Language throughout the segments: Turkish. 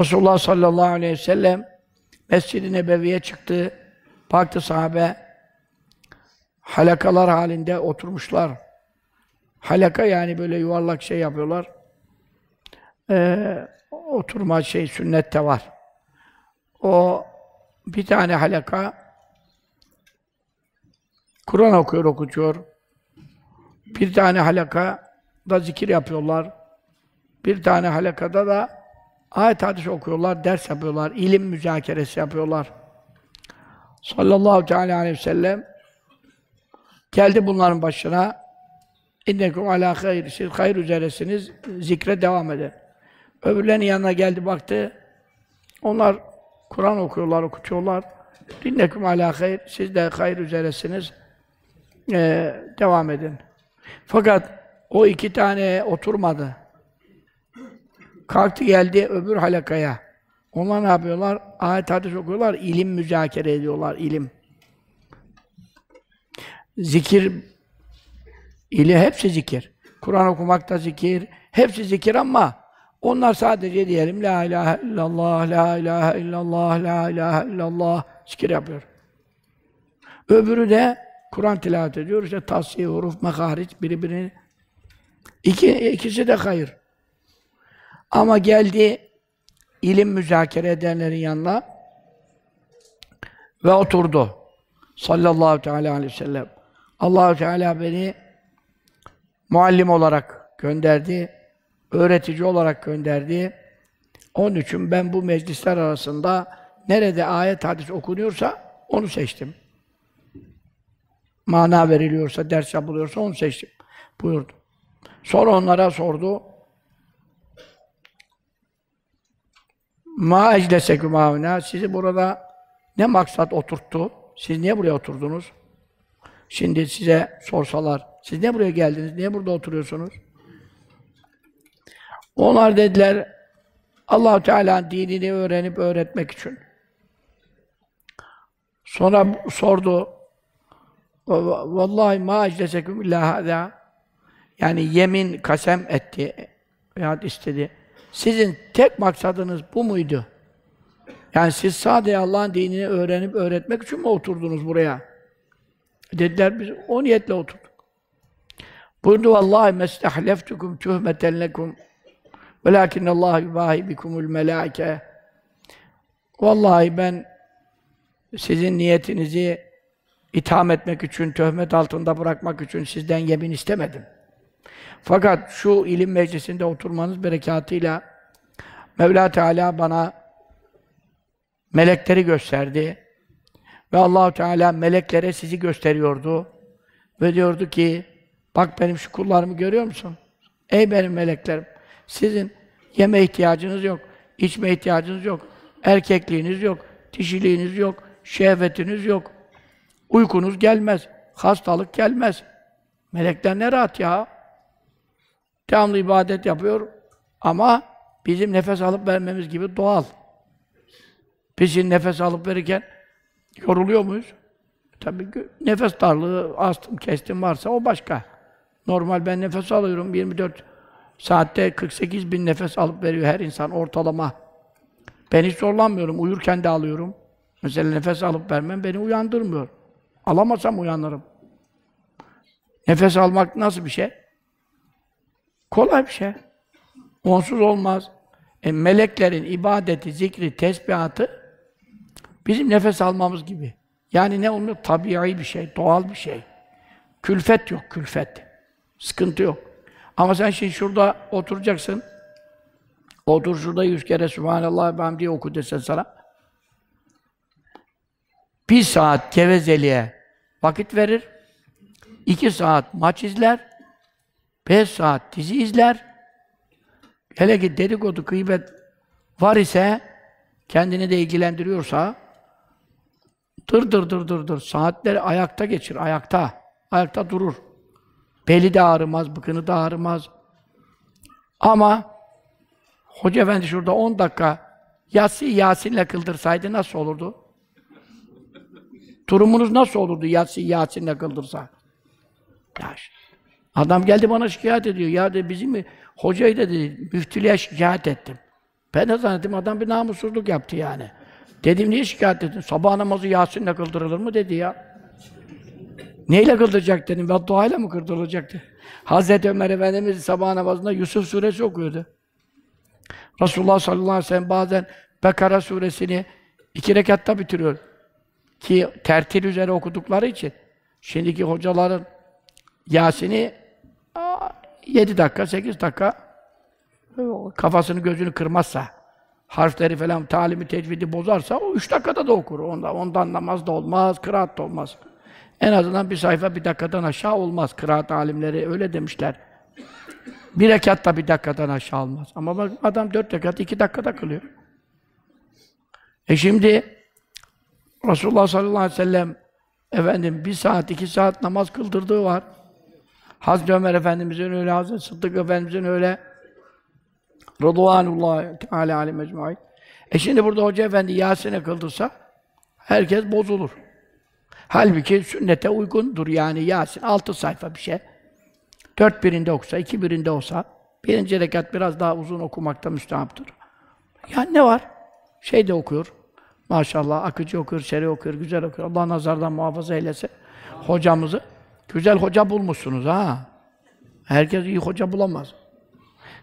Resulullah sallallahu aleyhi ve sellem Mescid-i Nebevi'ye çıktı. Baktı sahabe halakalar halinde oturmuşlar. Halaka yani böyle yuvarlak şey yapıyorlar. Ee, oturma şey sünnette var. O bir tane halaka Kur'an okuyor, okutuyor. Bir tane halaka da zikir yapıyorlar. Bir tane halakada da Ayet hadis okuyorlar, ders yapıyorlar, ilim müzakeresi yapıyorlar. Sallallahu teala aleyhi ve sellem geldi bunların başına. İnnekum ala hayr, siz hayır üzeresiniz, zikre devam edin. Öbürlerinin yanına geldi baktı. Onlar Kur'an okuyorlar, okutuyorlar. İnnekum ala hayr, siz de hayır üzeresiniz. Ee, devam edin. Fakat o iki tane oturmadı kalktı geldi öbür halakaya. Onlar ne yapıyorlar? Ayet hadis okuyorlar, ilim müzakere ediyorlar, ilim. Zikir, ili hepsi zikir. Kur'an okumak da zikir, hepsi zikir ama onlar sadece diyelim la ilahe illallah, la ilahe illallah, la ilahe illallah zikir yapıyor. Öbürü de Kur'an tilavet ediyor. İşte tasih, huruf, makariç, birbirini. İki, ikisi de hayır. Ama geldi ilim müzakere edenlerin yanına ve oturdu. Sallallahu teala aleyhi ve sellem. Allahu Teala beni muallim olarak gönderdi, öğretici olarak gönderdi. Onun için ben bu meclisler arasında nerede ayet hadis okunuyorsa onu seçtim. Mana veriliyorsa, ders yapılıyorsa onu seçtim buyurdu. Sonra onlara sordu. Ma eclesekum havna. Sizi burada ne maksat oturttu? Siz niye buraya oturdunuz? Şimdi size sorsalar, siz ne buraya geldiniz? Niye burada oturuyorsunuz? Onlar dediler, allah Teala dinini öğrenip öğretmek için. Sonra sordu, Vallahi ma eclesekum illa hâzâ. Yani yemin, kasem etti. Veyahut istedi. Sizin tek maksadınız bu muydu? Yani siz sadece Allah'ın dinini öğrenip öğretmek için mi oturdunuz buraya? Dediler biz o niyetle oturduk. Buyurdu vallahi mestahleftukum tuhmeten lekum velakin Allah yubahi bikumul melâike Vallahi ben sizin niyetinizi itham etmek için, töhmet altında bırakmak için sizden yemin istemedim. Fakat şu ilim meclisinde oturmanız berekatıyla Mevla Teala bana melekleri gösterdi. Ve Allahu Teala meleklere sizi gösteriyordu. Ve diyordu ki, bak benim şu kullarımı görüyor musun? Ey benim meleklerim, sizin yeme ihtiyacınız yok, içme ihtiyacınız yok, erkekliğiniz yok, dişiliğiniz yok, şehvetiniz yok, uykunuz gelmez, hastalık gelmez. Melekler ne rahat ya? Devamlı ibadet yapıyor ama bizim nefes alıp vermemiz gibi doğal. Biz şimdi nefes alıp verirken yoruluyor muyuz? Tabii ki nefes darlığı, astım, kestim varsa o başka. Normal ben nefes alıyorum 24 saatte 48 bin nefes alıp veriyor her insan ortalama. Ben hiç zorlanmıyorum. Uyurken de alıyorum. Mesela nefes alıp vermem beni uyandırmıyor. Alamasam uyanırım. Nefes almak nasıl bir şey? Kolay bir şey. Onsuz olmaz. E, meleklerin ibadeti, zikri, tesbihatı bizim nefes almamız gibi. Yani ne onu tabii bir şey, doğal bir şey. Külfet yok, külfet. Sıkıntı yok. Ama sen şimdi şurada oturacaksın. Otur şurada yüz kere Sübhanallah ben diye oku desen sana. Bir saat gevezeliğe vakit verir. iki saat maç izler. Beş saat dizi izler. Hele ki dedikodu, kıybet var ise, kendini de ilgilendiriyorsa, dır dır dır dır dır, saatleri ayakta geçir, ayakta. Ayakta durur. Beli de ağrımaz, bıkını da ağrımaz. Ama Hoca Efendi şurada 10 dakika Yatsı Yasin'le kıldırsaydı nasıl olurdu? Durumunuz nasıl olurdu Yatsı Yasin'le kıldırsa? Yaşa. Adam geldi bana şikayet ediyor. Ya dedi bizim mi? Hocayı da dedi, müftülüğe şikayet ettim. Ben de zannettim adam bir namussuzluk yaptı yani. Dedim niye şikayet ettin? Sabah namazı Yasin'le kıldırılır mı dedi ya. Neyle kıldıracak dedim. Ve duayla mı kıldırılacaktı? Hazreti Ömer Efendimiz sabah namazında Yusuf suresi okuyordu. Resulullah sallallahu aleyhi ve sellem bazen Bekara suresini iki rekatta bitiriyor. Ki tertil üzere okudukları için. Şimdiki hocaların Yasin'i 7 dakika, 8 dakika kafasını gözünü kırmazsa, harfleri falan talimi, tecvidi bozarsa o 3 dakikada da okur. Ondan, ondan namaz da olmaz, kıraat da olmaz. En azından bir sayfa bir dakikadan aşağı olmaz. Kıraat alimleri öyle demişler. Bir rekat da bir dakikadan aşağı olmaz. Ama bak adam dört rekat iki dakikada kılıyor. E şimdi Resulullah sallallahu aleyhi ve sellem efendim bir saat iki saat namaz kıldırdığı var. Hazreti Ömer Efendimiz'in öyle, Hazreti Sıddık Efendimiz'in öyle. Rıdvanullah Teala aleyhi mecmuai. E şimdi burada Hoca Efendi Yasin'e kıldırsa herkes bozulur. Halbuki sünnete uygundur yani Yasin. Altı sayfa bir şey. Dört birinde okusa, iki birinde olsa birinci rekat biraz daha uzun okumakta müstahaptır. Ya ne var? Şey de okuyor. Maşallah akıcı okuyor, seri okuyor, güzel okuyor. Allah nazardan muhafaza eylese hocamızı. Güzel hoca bulmuşsunuz ha. Herkes iyi hoca bulamaz.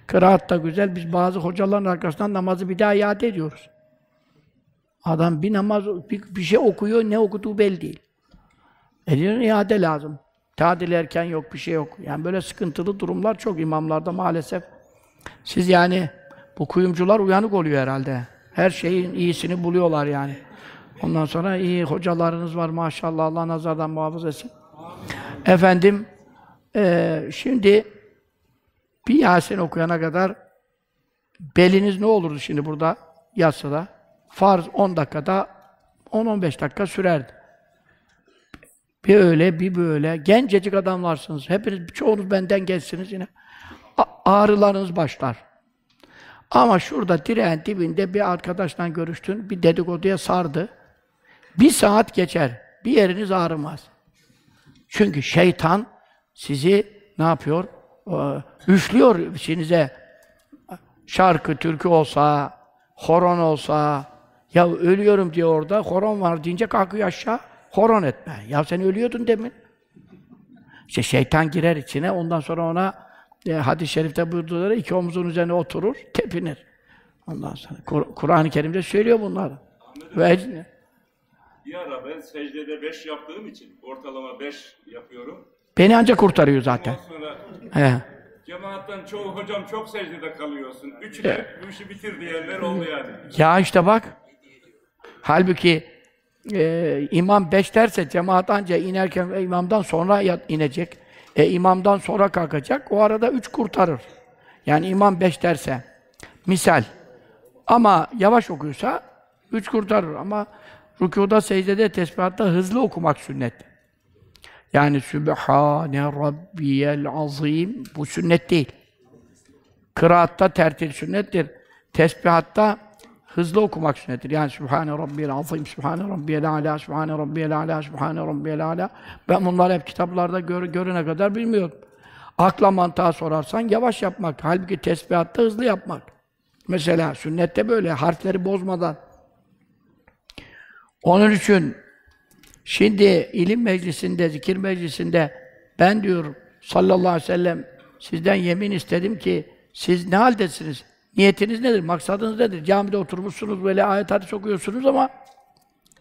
Kıraat da güzel. Biz bazı hocaların arkasından namazı bir daha iade ediyoruz. Adam bir namaz, bir, bir şey okuyor, ne okuduğu belli değil. Elinin iade lazım. Tadil erken yok, bir şey yok. Yani böyle sıkıntılı durumlar çok imamlarda maalesef. Siz yani bu kuyumcular uyanık oluyor herhalde. Her şeyin iyisini buluyorlar yani. Ondan sonra iyi hocalarınız var maşallah Allah nazardan muhafaza etsin. Efendim, e, şimdi bir Yasin okuyana kadar beliniz ne olurdu şimdi burada yatsa Farz 10 dakikada 10-15 dakika sürerdi. Bir öyle, bir böyle. Gencecik adamlarsınız. Hepiniz, çoğunuz benden gençsiniz yine. A ağrılarınız başlar. Ama şurada direğin dibinde bir arkadaşla görüştün, bir dedikoduya sardı. Bir saat geçer. Bir yeriniz ağrımaz. Çünkü şeytan sizi ne yapıyor? Ee, üflüyor içinize. Şarkı, türkü olsa, horon olsa, ya ölüyorum diye orada, horon var deyince kalkıyor aşağı, horon etme. Ya sen ölüyordun demin. İşte şeytan girer içine, ondan sonra ona e, hadis-i şerifte buyurduğu iki omzun üzerine oturur, tepinir. Ondan sonra Kur- Kur'an-ı Kerim'de söylüyor bunları. Ve bir ara ben secdede beş yaptığım için ortalama beş yapıyorum. Beni ancak kurtarıyor zaten. Ondan sonra He. çoğu hocam çok secdede kalıyorsun. Üçü de bu işi bitir diyenler oldu yani. Ya işte bak. Halbuki e, imam beş derse cemaat anca inerken ve imamdan sonra inecek. E, imamdan sonra kalkacak. O arada üç kurtarır. Yani imam beş derse. Misal. Ama yavaş okuyorsa üç kurtarır ama Rükuda, secdede, tesbihatta hızlı okumak sünnet. Yani Sübhane Rabbiyel Azim bu sünnet değil. Kıraatta tertil sünnettir. Tesbihatta hızlı okumak sünnettir. Yani Sübhane Rabbiyel Azim, Sübhane Rabbiyel Ala, Sübhane Rabbiyel Ala, Sübhane Rabbiyel Ala. Ben bunları hep kitaplarda gör, görene kadar bilmiyordum. Akla mantığa sorarsan yavaş yapmak. Halbuki tesbihatta hızlı yapmak. Mesela sünnette böyle harfleri bozmadan onun için şimdi ilim meclisinde, zikir meclisinde ben diyor sallallahu aleyhi ve sellem sizden yemin istedim ki siz ne haldesiniz? Niyetiniz nedir? Maksadınız nedir? Camide oturmuşsunuz, böyle ayet hadis okuyorsunuz ama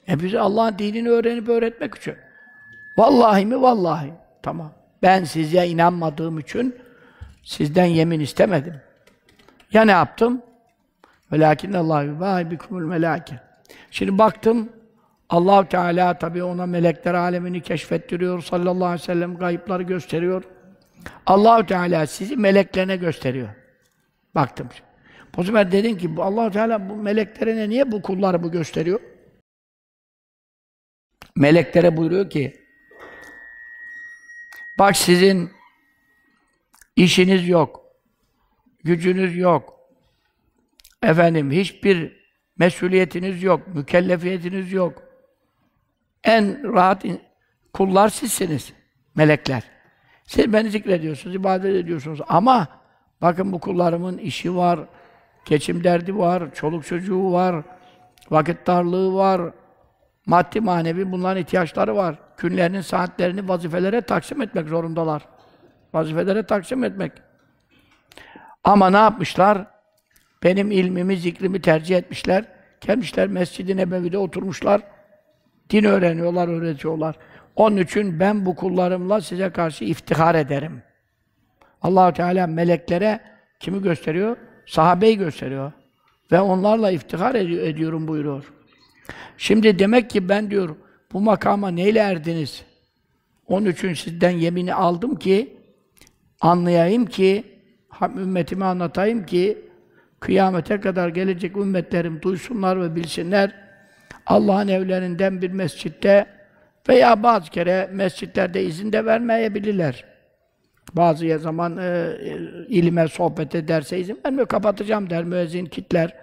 e bize Allah'ın dinini öğrenip öğretmek için. Vallahi mi? Vallahi. Tamam. Ben size inanmadığım için sizden yemin istemedim. Ya ne yaptım? Velakin Allah yubahi bikumul melâke. Şimdi baktım, allah Teala tabi ona melekler alemini keşfettiriyor. Sallallahu aleyhi ve sellem kayıpları gösteriyor. allah Teala sizi meleklerine gösteriyor. Baktım. O zaman dedin ki allah Teala bu meleklerine niye bu kulları bu gösteriyor? Meleklere buyuruyor ki bak sizin işiniz yok, gücünüz yok, efendim hiçbir mesuliyetiniz yok, mükellefiyetiniz yok. En rahat kullar sizsiniz. Melekler. Siz beni zikrediyorsunuz, ibadet ediyorsunuz ama bakın bu kullarımın işi var, geçim derdi var, çoluk çocuğu var, vakit darlığı var, maddi manevi bunların ihtiyaçları var. Günlerinin saatlerini vazifelere taksim etmek zorundalar. Vazifelere taksim etmek. Ama ne yapmışlar? Benim ilmimi, zikrimi tercih etmişler. Gelmişler Mescid-i Nebevi'de oturmuşlar. Din öğreniyorlar, öğretiyorlar. Onun için ben bu kullarımla size karşı iftihar ederim. Allahu Teala meleklere kimi gösteriyor? Sahabeyi gösteriyor. Ve onlarla iftihar ed ediyorum buyuruyor. Şimdi demek ki ben diyor bu makama neyle erdiniz? Onun için sizden yemini aldım ki anlayayım ki ümmetime anlatayım ki kıyamete kadar gelecek ümmetlerim duysunlar ve bilsinler Allah'ın evlerinden bir mescitte veya bazı kere mescitlerde izin de vermeyebilirler. Bazı zaman e, e ilime, sohbete, derse izin vermiyor, kapatacağım der, müezzin kitler.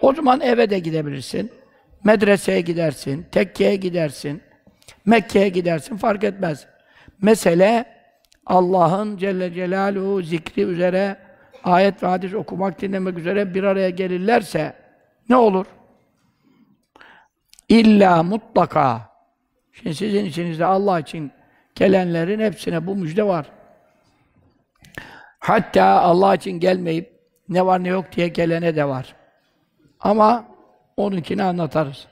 O zaman eve de gidebilirsin, medreseye gidersin, tekkeye gidersin, Mekke'ye gidersin, fark etmez. Mesele Allah'ın Celle Celaluhu zikri üzere, ayet ve hadis okumak, dinlemek üzere bir araya gelirlerse ne olur? İlla mutlaka. Şimdi sizin içinizde Allah için gelenlerin hepsine bu müjde var. Hatta Allah için gelmeyip ne var ne yok diye gelene de var. Ama onunkini anlatarız.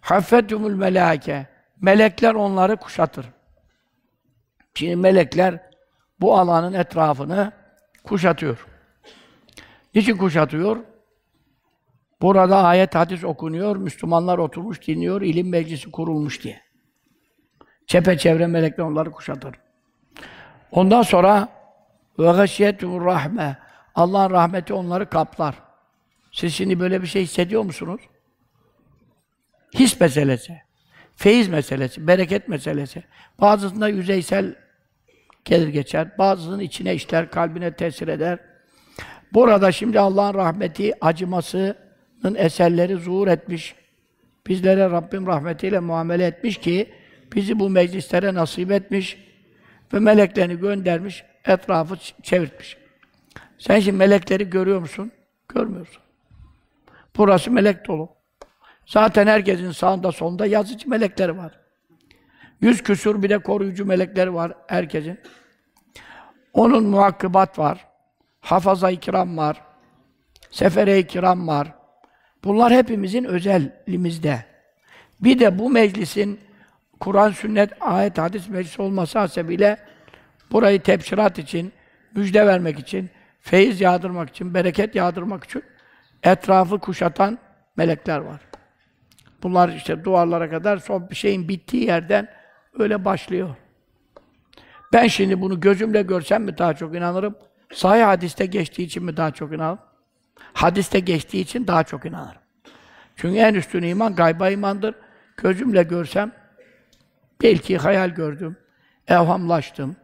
Haffetumul meleke, Melekler onları kuşatır. Şimdi melekler bu alanın etrafını kuşatıyor. Niçin kuşatıyor? Burada ayet, hadis okunuyor, Müslümanlar oturmuş dinliyor, ilim meclisi kurulmuş diye. Çepeçevre melekler onları kuşatır. Ondan sonra ve gâşiyetumur rahme. Allah'ın rahmeti onları kaplar. Siz şimdi böyle bir şey hissediyor musunuz? His meselesi, feyiz meselesi, bereket meselesi. Bazısında yüzeysel gelir geçer, bazısının içine işler, kalbine tesir eder. Burada şimdi Allah'ın rahmeti, acıması, eserleri zuhur etmiş. Bizlere Rabbim rahmetiyle muamele etmiş ki bizi bu meclislere nasip etmiş ve meleklerini göndermiş, etrafı çevirtmiş. Sen şimdi melekleri görüyor musun? Görmüyorsun. Burası melek dolu. Zaten herkesin sağında solunda yazıcı melekleri var. Yüz küsur bir de koruyucu melekleri var herkesin. Onun muhakkibat var. Hafaza-i kiram var. Sefere-i kiram var. Bunlar hepimizin özelimizde. Bir de bu meclisin Kur'an, sünnet, ayet, hadis meclisi olması hasebiyle burayı tepşirat için, müjde vermek için, feyiz yağdırmak için, bereket yağdırmak için etrafı kuşatan melekler var. Bunlar işte duvarlara kadar son bir şeyin bittiği yerden öyle başlıyor. Ben şimdi bunu gözümle görsem mi daha çok inanırım? Sahih hadiste geçtiği için mi daha çok inanırım? Hadiste geçtiği için daha çok inanırım. Çünkü en üstün iman gayba imandır. Gözümle görsem belki hayal gördüm, evhamlaştım,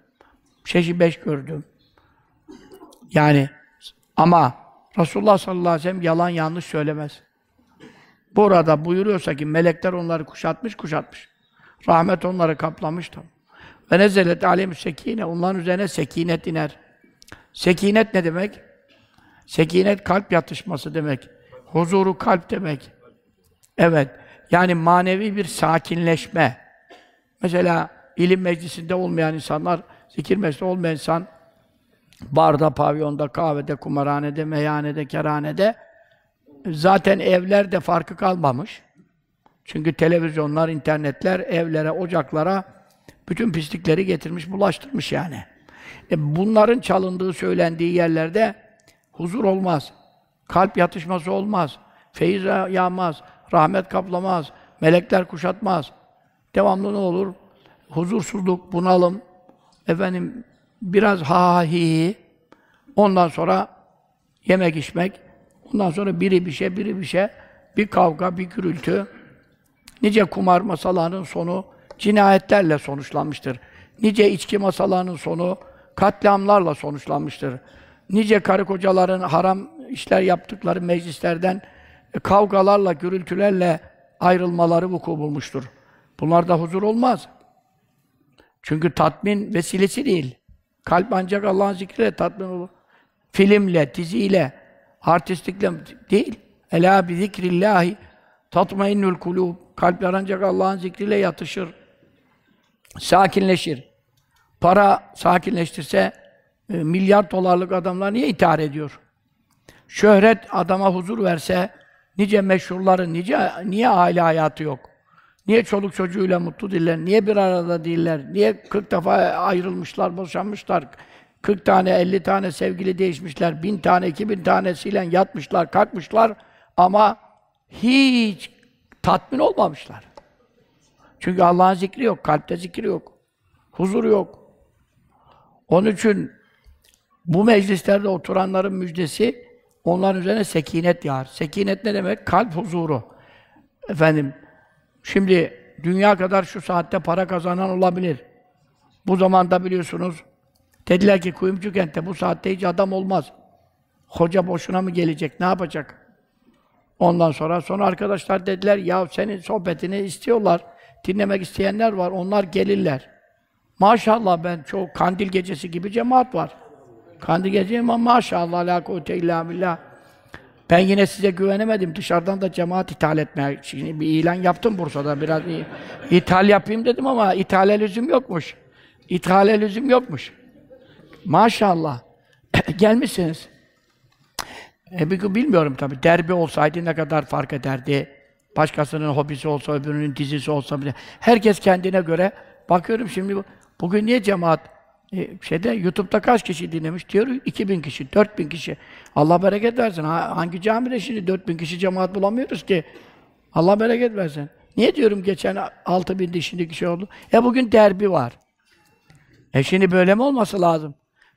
şeşi beş gördüm. Yani ama Resulullah sallallahu aleyhi ve sellem yalan yanlış söylemez. Burada buyuruyorsa ki melekler onları kuşatmış kuşatmış. Rahmet onları kaplamıştı. Ve nezelet aleyhüm sekine. Onların üzerine sekinet iner. Sekinet ne demek? Sekinet kalp yatışması demek. Huzuru kalp demek. Evet. Yani manevi bir sakinleşme. Mesela ilim meclisinde olmayan insanlar, zikir meclisinde olmayan insan barda, pavyonda, kahvede, kumarhanede, meyhanede, kerhanede zaten evlerde farkı kalmamış. Çünkü televizyonlar, internetler evlere, ocaklara bütün pislikleri getirmiş, bulaştırmış yani. E bunların çalındığı, söylendiği yerlerde huzur olmaz, kalp yatışması olmaz, feyiz yağmaz, rahmet kaplamaz, melekler kuşatmaz. Devamlı ne olur? Huzursuzluk, bunalım, efendim biraz ha hi ondan sonra yemek içmek, ondan sonra biri bir şey, biri bir şey, bir kavga, bir gürültü, nice kumar masalarının sonu cinayetlerle sonuçlanmıştır. Nice içki masalarının sonu katliamlarla sonuçlanmıştır nice karı kocaların haram işler yaptıkları meclislerden e, kavgalarla, gürültülerle ayrılmaları vuku bulmuştur. Bunlarda huzur olmaz. Çünkü tatmin vesilesi değil. Kalp ancak Allah'ın zikriyle tatmin olur. Filmle, diziyle, artistlikle değil. Ela bi zikrillahi tatmainnul kulub. Kalpler ancak Allah'ın zikriyle yatışır. Sakinleşir. Para sakinleştirse e, milyar dolarlık adamlar niye intihar ediyor? Şöhret adama huzur verse, nice meşhurların, nice, niye aile hayatı yok? Niye çoluk çocuğuyla mutlu değiller? Niye bir arada değiller? Niye 40 defa ayrılmışlar, boşanmışlar? 40 tane, 50 tane sevgili değişmişler, bin tane, iki 2000 tanesiyle yatmışlar, kalkmışlar ama hiç tatmin olmamışlar. Çünkü Allah'ın zikri yok, kalpte zikri yok, huzur yok. Onun için bu meclislerde oturanların müjdesi onların üzerine sekinet yağar. Sekinet ne demek? Kalp huzuru. Efendim, şimdi dünya kadar şu saatte para kazanan olabilir. Bu zamanda biliyorsunuz, dediler ki kuyumcu kentte bu saatte hiç adam olmaz. Hoca boşuna mı gelecek, ne yapacak? Ondan sonra sonra arkadaşlar dediler ya senin sohbetini istiyorlar. Dinlemek isteyenler var. Onlar gelirler. Maşallah ben çok kandil gecesi gibi cemaat var. Kandı gezeyim ama maşallah la kuvvete illa billah. Ben yine size güvenemedim. Dışarıdan da cemaat ithal etmeye. Şimdi bir ilan yaptım Bursa'da biraz iyi. ithal yapayım dedim ama ithale lüzum yokmuş. İthale lüzum yokmuş. Maşallah. Gelmişsiniz. E, bilmiyorum tabii. Derbi olsaydı ne kadar fark ederdi? Başkasının hobisi olsa, öbürünün dizisi olsa bile. Herkes kendine göre. Bakıyorum şimdi bugün niye cemaat e, şeyde YouTube'da kaç kişi dinlemiş? Diyor 2000 kişi, 4000 kişi. Allah bereket versin. hangi camide şimdi 4000 kişi cemaat bulamıyoruz ki? Allah bereket versin. Niye diyorum geçen 6000'di şimdi kişi şey oldu? E bugün derbi var. E şimdi böyle mi olması lazım?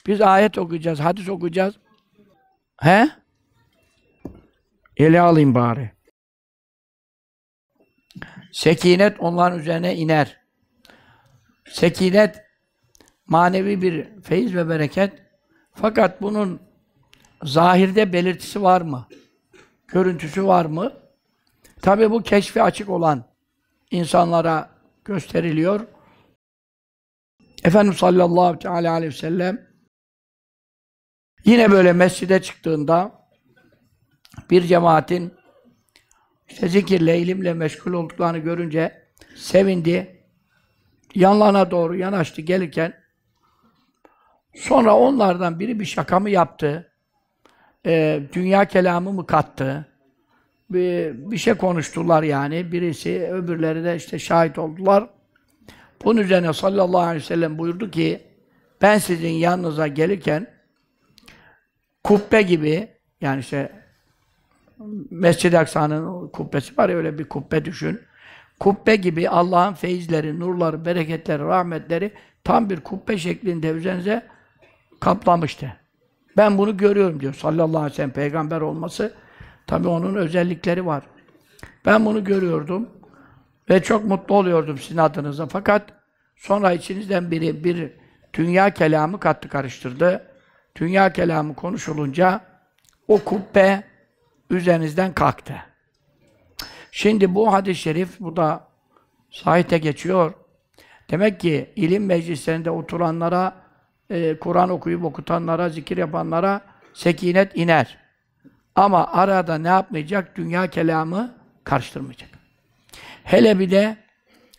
Biz ayet okuyacağız, hadis okuyacağız. He? Ele alayım bari. Sekinet onların üzerine iner. Sekinet manevi bir feyiz ve bereket. Fakat bunun zahirde belirtisi var mı? Görüntüsü var mı? Tabi bu keşfi açık olan insanlara gösteriliyor. Efendimiz sallallahu teala aleyhi ve sellem yine böyle mescide çıktığında bir cemaatin işte zikirle, ilimle meşgul olduklarını görünce sevindi. Yanlarına doğru yanaştı gelirken Sonra onlardan biri bir şaka mı yaptı, e, dünya kelamı mı kattı, bir, bir şey konuştular yani birisi, öbürleri de işte şahit oldular. Bunun üzerine sallallahu aleyhi ve sellem buyurdu ki, ben sizin yanınıza gelirken kubbe gibi, yani işte Mescid-i Aksa'nın kubbesi var ya öyle bir kubbe düşün. Kubbe gibi Allah'ın feyizleri, nurları, bereketleri, rahmetleri tam bir kubbe şeklinde üzerinize kaplamıştı. Ben bunu görüyorum diyor sallallahu aleyhi ve sellem peygamber olması. Tabi onun özellikleri var. Ben bunu görüyordum ve çok mutlu oluyordum sizin adınıza. Fakat sonra içinizden biri bir dünya kelamı kattı karıştırdı. Dünya kelamı konuşulunca o kubbe üzerinizden kalktı. Şimdi bu hadis-i şerif, bu da sahite geçiyor. Demek ki ilim meclislerinde oturanlara e, Kur'an okuyup okutanlara, zikir yapanlara sekinet iner. Ama arada ne yapmayacak? Dünya kelamı karıştırmayacak. Hele bir de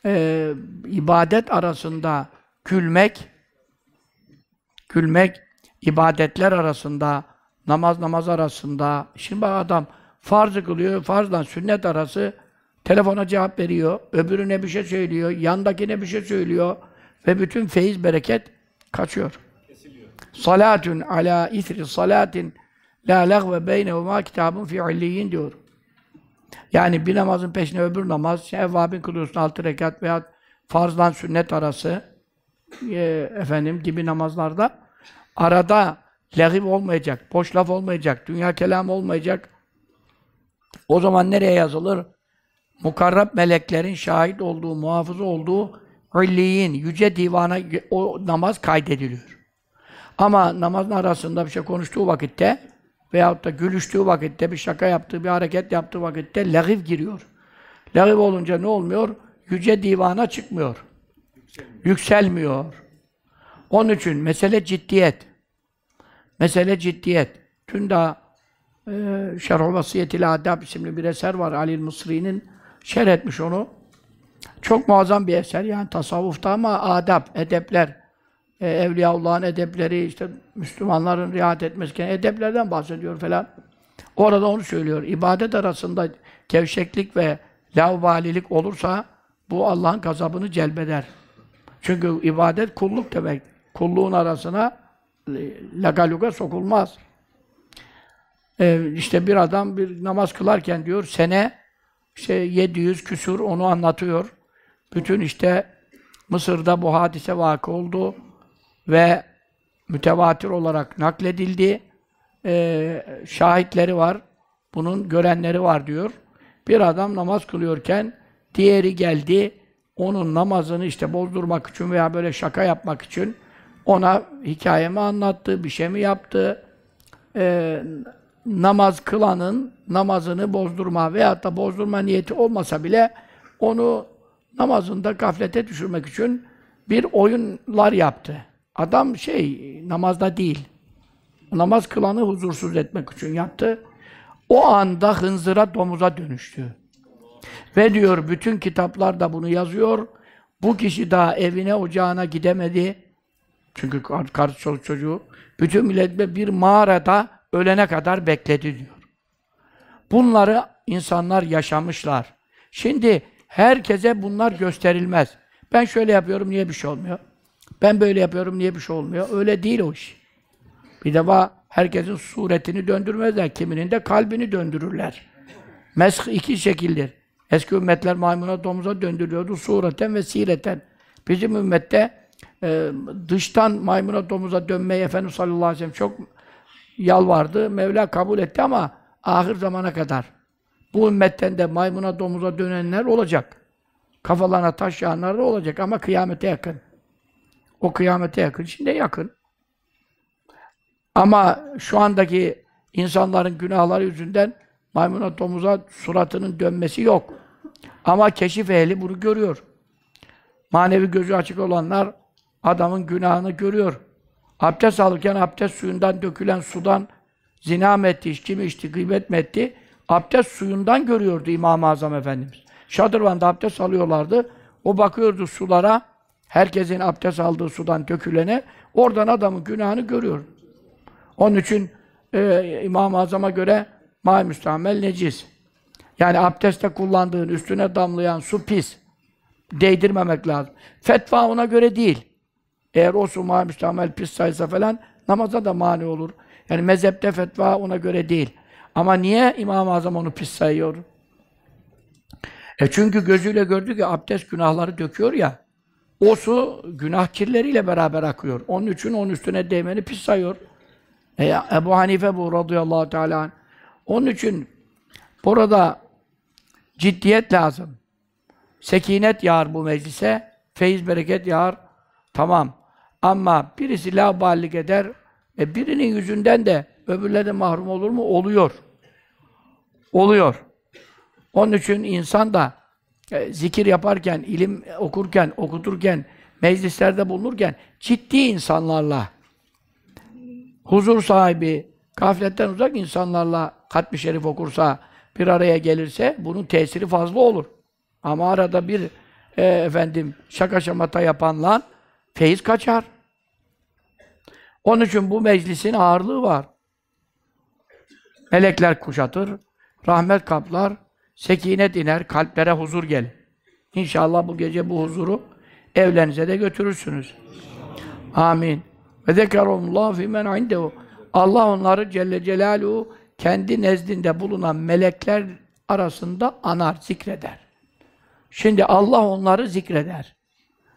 e, ibadet arasında gülmek, gülmek, ibadetler arasında, namaz namaz arasında, şimdi bak adam farzı kılıyor, farzdan sünnet arası telefona cevap veriyor, öbürüne bir şey söylüyor, yandakine bir şey söylüyor ve bütün feyiz, bereket Kaçıyor. Kesiliyor. Salatun ala isri salatin la ve lagve beynehuma kitabun fi illiyin diyor. Yani bir namazın peşine öbür namaz, evvabin kılıyorsun altı rekat veya farzla sünnet arası e, efendim gibi namazlarda arada lagib olmayacak, boş laf olmayacak, dünya kelam olmayacak. O zaman nereye yazılır? Mukarrab meleklerin şahit olduğu, muhafız olduğu illiyin, yüce divana o namaz kaydediliyor. Ama namazın arasında bir şey konuştuğu vakitte veyahut da gülüştüğü vakitte, bir şaka yaptığı, bir hareket yaptığı vakitte legiv giriyor. Legiv olunca ne olmuyor? Yüce divana çıkmıyor. Yükselmiyor. Yükselmiyor. Onun için mesele ciddiyet. Mesele ciddiyet. Tün daha e, Şerh-i Vasiyet-i Adab isimli bir eser var. Ali Mısri'nin şerh etmiş onu. Çok muazzam bir eser yani tasavvufta ama adab, edepler, e, Evliyaullah'ın edepleri, işte Müslümanların riayet etmesi edeplerden bahsediyor falan. Orada onu söylüyor. İbadet arasında kevşeklik ve lavvalilik olursa bu Allah'ın gazabını celbeder. Çünkü ibadet kulluk demek. Kulluğun arasına e, lagaluga sokulmaz. Ee, işte bir adam bir namaz kılarken diyor sene şey, işte 700 küsur onu anlatıyor. Bütün işte Mısır'da bu hadise vakı oldu ve mütevatir olarak nakledildi. Ee, şahitleri var, bunun görenleri var diyor. Bir adam namaz kılıyorken diğeri geldi, onun namazını işte bozdurmak için veya böyle şaka yapmak için ona hikayemi anlattı, bir şey mi yaptı? Ee, namaz kılanın namazını bozdurma veya da bozdurma niyeti olmasa bile onu namazında gaflete düşürmek için bir oyunlar yaptı. Adam şey, namazda değil. Namaz kılanı huzursuz etmek için yaptı. O anda hınzıra, domuza dönüştü. Ve diyor, bütün kitaplar da bunu yazıyor. Bu kişi daha evine, ocağına gidemedi. Çünkü karşı çocuk çocuğu. Bütün millet bir mağarada ölene kadar bekledi diyor. Bunları insanlar yaşamışlar. Şimdi Herkese bunlar gösterilmez. Ben şöyle yapıyorum, niye bir şey olmuyor? Ben böyle yapıyorum, niye bir şey olmuyor? Öyle değil o iş. Bir defa herkesin suretini döndürmezler. Kiminin de kalbini döndürürler. Mesk iki şekildir. Eski ümmetler maymuna domuza döndürüyordu sureten ve sireten. Bizim ümmette e, dıştan maymuna domuza dönmeyi Efendimiz sallallahu aleyhi ve sellem çok yalvardı. Mevla kabul etti ama ahir zamana kadar. Bu ümmetten de maymuna domuza dönenler olacak. Kafalarına taş yağanlar da olacak ama kıyamete yakın. O kıyamete yakın. Şimdi yakın. Ama şu andaki insanların günahları yüzünden maymuna domuza suratının dönmesi yok. Ama keşif ehli bunu görüyor. Manevi gözü açık olanlar adamın günahını görüyor. Abdest alırken abdest suyundan dökülen sudan zina mı etti, içki mi içti, gıybet mi etti? abdest suyundan görüyordu İmam-ı Azam Efendimiz. Şadırvan'da abdest alıyorlardı. O bakıyordu sulara, herkesin abdest aldığı sudan dökülene, oradan adamın günahını görüyor. Onun için e, İmam-ı Azam'a göre ma müstamel necis. Yani abdestte kullandığın, üstüne damlayan su pis. Değdirmemek lazım. Fetva ona göre değil. Eğer o su ma müstamel pis sayısa falan namaza da mani olur. Yani mezhepte fetva ona göre değil. Ama niye İmam-ı Azam onu pis sayıyor? E çünkü gözüyle gördü ki abdest günahları döküyor ya. O su günah kirleriyle beraber akıyor. Onun için onun üstüne değmeni pis sayıyor. E, Ebu Hanife bu radıyallahu teala. Onun için burada ciddiyet lazım. Sekinet yağar bu meclise. Feyiz bereket yağar. Tamam. Ama birisi laballik eder. E birinin yüzünden de öbürleri de mahrum olur mu? Oluyor oluyor. Onun için insan da e, zikir yaparken, ilim okurken, okuturken, meclislerde bulunurken ciddi insanlarla, huzur sahibi, gafletten uzak insanlarla katmi şerif okursa, bir araya gelirse bunun tesiri fazla olur. Ama arada bir e, efendim şaka şamata yapanla feyiz kaçar. Onun için bu meclisin ağırlığı var. Melekler kuşatır, Rahmet kaplar, sekinet iner, kalplere huzur gel. İnşallah bu gece bu huzuru evlerinize de götürürsünüz. Amin. Ve zekerullah fimen indehu. Allah onları Celle Celaluhu kendi nezdinde bulunan melekler arasında anar, zikreder. Şimdi Allah onları zikreder.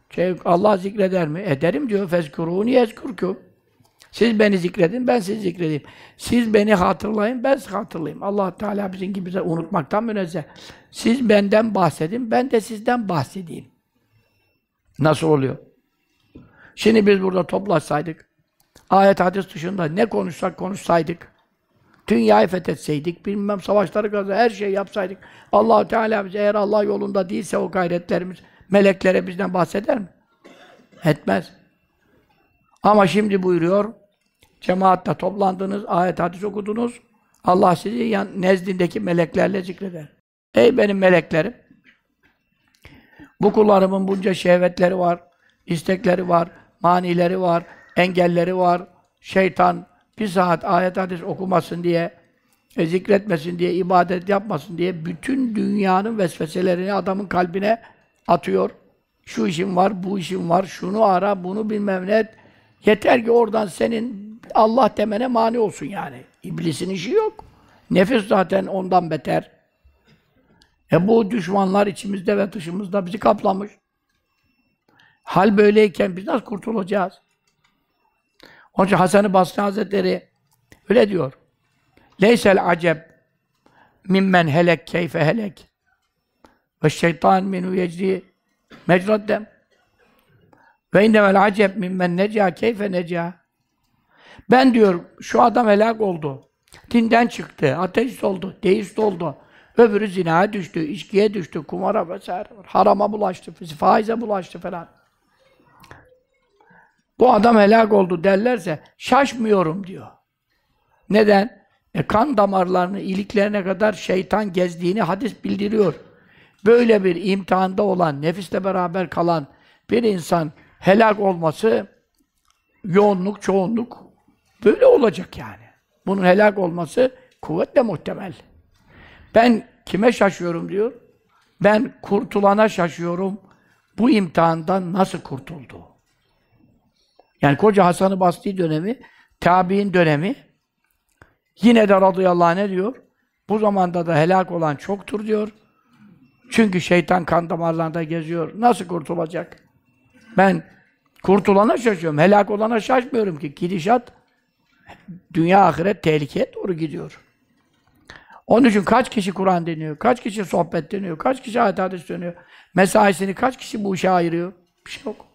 Şey, Allah zikreder mi? Ederim diyor. Fezkurûni yezkurkûm. Siz beni zikredin, ben sizi zikredeyim. Siz beni hatırlayın, ben sizi hatırlayayım. allah Teala bizim gibi unutmaktan münezzeh. Siz benden bahsedin, ben de sizden bahsedeyim. Nasıl oluyor? Şimdi biz burada toplaşsaydık, ayet hadis dışında ne konuşsak konuşsaydık, dünyayı fethetseydik, bilmem savaşları kazan, her şey yapsaydık, allah Teala bize eğer Allah yolunda değilse o gayretlerimiz, meleklere bizden bahseder mi? Etmez. Ama şimdi buyuruyor, Cemaatta toplandınız, ayet hadis okudunuz. Allah sizi yan, nezdindeki meleklerle zikreder. Ey benim meleklerim! Bu kullarımın bunca şehvetleri var, istekleri var, manileri var, engelleri var. Şeytan bir saat ayet hadis okumasın diye, e, zikretmesin diye, ibadet yapmasın diye bütün dünyanın vesveselerini adamın kalbine atıyor. Şu işim var, bu işim var, şunu ara, bunu bilmem ne. Yeter ki oradan senin Allah demene mani olsun yani. İblisin işi yok. Nefis zaten ondan beter. E bu düşmanlar içimizde ve dışımızda bizi kaplamış. Hal böyleyken biz nasıl kurtulacağız? Onun için Hasan-ı Basri Hazretleri öyle diyor. Leysel acep mimmen helek keyfe helek ve şeytan minu yecri mecraddem ve innevel acep mimmen neca keyfe neca ben diyor şu adam helak oldu. Dinden çıktı, ateist oldu, deist oldu. Öbürü zinaya düştü, içkiye düştü, kumara vesaire. Harama bulaştı, faize bulaştı falan. Bu adam helak oldu derlerse şaşmıyorum diyor. Neden? E kan damarlarını iliklerine kadar şeytan gezdiğini hadis bildiriyor. Böyle bir imtihanda olan, nefisle beraber kalan bir insan helak olması yoğunluk, çoğunluk Böyle olacak yani. Bunun helak olması kuvvetle muhtemel. Ben kime şaşıyorum diyor. Ben kurtulana şaşıyorum. Bu imtihandan nasıl kurtuldu? Yani koca Hasan-ı Basri dönemi, tabi'in dönemi. Yine de radıyallahu anh ne diyor? Bu zamanda da helak olan çoktur diyor. Çünkü şeytan kan damarlarında geziyor. Nasıl kurtulacak? Ben kurtulana şaşıyorum. Helak olana şaşmıyorum ki. Gidişat dünya ahiret tehlikeye doğru gidiyor. Onun için kaç kişi Kur'an deniyor, kaç kişi sohbet deniyor, kaç kişi ayet hadis dönüyor, mesaisini kaç kişi bu işe ayırıyor? Bir şey yok.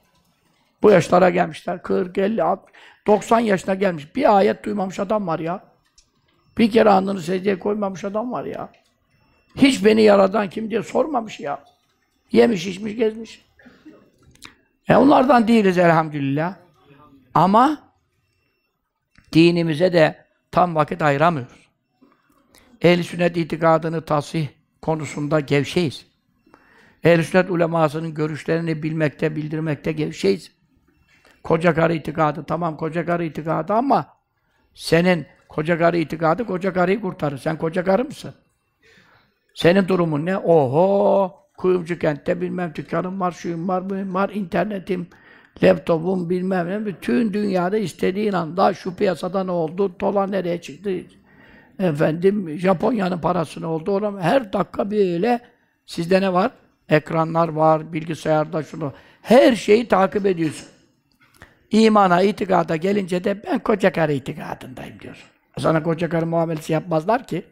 Bu yaşlara gelmişler, 40, 50, 60, 90 yaşına gelmiş. Bir ayet duymamış adam var ya. Bir kere anını secdeye koymamış adam var ya. Hiç beni yaradan kim diye sormamış ya. Yemiş, içmiş, gezmiş. E onlardan değiliz elhamdülillah. Ama dinimize de tam vakit ayıramıyoruz. Ehl-i sünnet itikadını tasih konusunda gevşeyiz. Ehl-i sünnet ulemasının görüşlerini bilmekte, bildirmekte gevşeyiz. Koca karı itikadı, tamam koca karı itikadı ama senin koca karı itikadı koca karıyı kurtarır. Sen koca karı mısın? Senin durumun ne? Oho! Kuyumcu kentte bilmem dükkanım var, şuyum var, buyum var, internetim, laptopun bilmem ne, bütün dünyada istediğin anda şu piyasada ne oldu, dolar nereye çıktı, efendim Japonya'nın parası ne oldu, oram her dakika böyle sizde ne var? Ekranlar var, bilgisayarda şunu, her şeyi takip ediyorsun. İmana, itikada gelince de ben koca karı itikadındayım diyorsun. Sana koca karı muamelesi yapmazlar ki.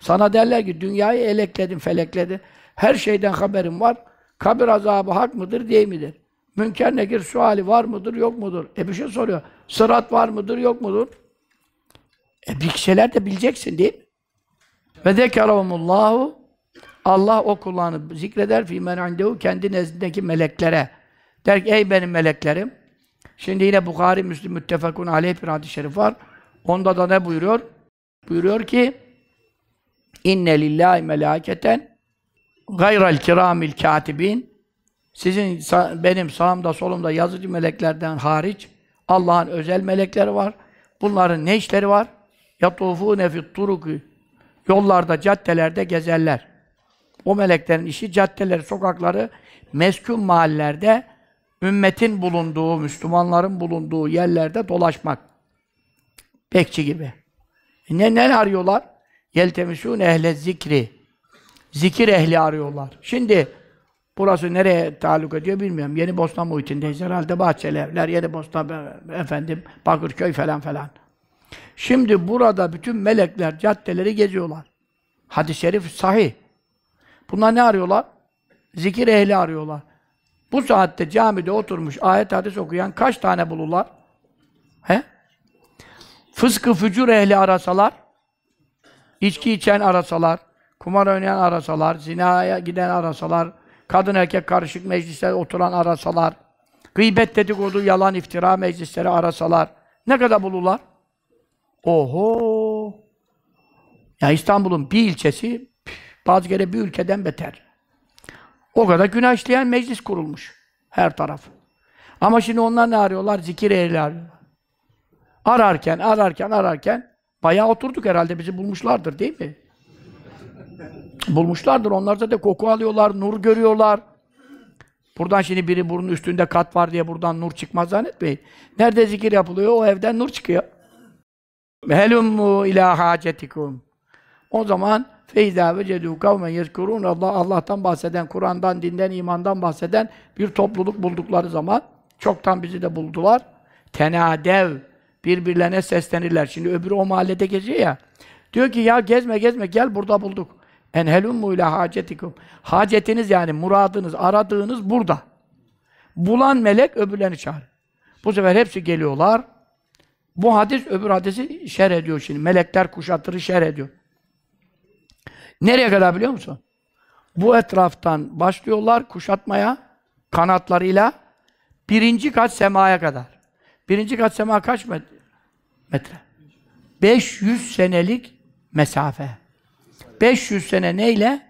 Sana derler ki dünyayı elekledin, felekledin. Her şeyden haberin var. Kabir azabı hak mıdır, değil midir? Münker nekir suali var mıdır yok mudur? E bir şey soruyor. Sırat var mıdır yok mudur? E bir şeyler de bileceksin değil mi? Ve zekerahumullahu Allah o kulağını zikreder fi men kendi nezdindeki meleklere. Der ki ey benim meleklerim. Şimdi yine Bukhari, Müslim, Müttefakun aleyh bir hadis-i şerif var. Onda da ne buyuruyor? Buyuruyor ki inne lillahi melaketen gayral kiramil katibin sizin, benim sağımda solumda yazıcı meleklerden hariç Allah'ın özel melekleri var. Bunların ne işleri var? يَطُوفُونَ nefit, الطُّرُقِ Yollarda, caddelerde gezerler. O meleklerin işi caddeleri, sokakları, meskun mahallerde ümmetin bulunduğu, Müslümanların bulunduğu yerlerde dolaşmak. Bekçi gibi. E ne, ne arıyorlar? يَلْتَمِسُونَ ehle zikri. Zikir ehli arıyorlar. Şimdi Burası nereye taluk ediyor bilmiyorum. Yeni Bosna muhitindeyiz herhalde Bahçeli evler, Yeni Bosna efendim, Bakırköy falan falan. Şimdi burada bütün melekler caddeleri geziyorlar. Hadis-i şerif sahih. Bunlar ne arıyorlar? Zikir ehli arıyorlar. Bu saatte camide oturmuş ayet hadis okuyan kaç tane bulurlar? He? Fıskı fücur ehli arasalar, içki içen arasalar, kumar oynayan arasalar, zinaya giden arasalar, kadın erkek karışık meclisler oturan arasalar, gıybet dedikodu, yalan, iftira meclisleri arasalar, ne kadar bulurlar? Oho! Ya İstanbul'un bir ilçesi, bazı kere bir ülkeden beter. O kadar günah işleyen meclis kurulmuş her taraf. Ama şimdi onlar ne arıyorlar? Zikir ehli arıyorlar. Ararken, ararken, ararken bayağı oturduk herhalde bizi bulmuşlardır değil mi? Bulmuşlardır. Onlar zaten koku alıyorlar, nur görüyorlar. Buradan şimdi biri burun üstünde kat var diye buradan nur çıkmaz zannetmeyin. Nerede zikir yapılıyor o evden nur çıkıyor. Helummu ila hacetikum. O zaman feyda ve cedu kavmen yezkurun Allah Allah'tan bahseden, Kur'an'dan, dinden, imandan bahseden bir topluluk buldukları zaman çoktan bizi de buldular. Tenadev birbirlerine seslenirler. Şimdi öbürü o mahallede geziyor ya. Diyor ki ya gezme gezme gel burada bulduk. En helummu ile hacetikum. Hacetiniz yani muradınız, aradığınız burada. Bulan melek öbürlerini çağır. Bu sefer hepsi geliyorlar. Bu hadis öbür hadisi şer ediyor şimdi. Melekler kuşatırı şer ediyor. Nereye kadar biliyor musun? Bu etraftan başlıyorlar kuşatmaya kanatlarıyla birinci kat semaya kadar. Birinci kat sema kaç metre? 500 senelik mesafe. 500 sene neyle?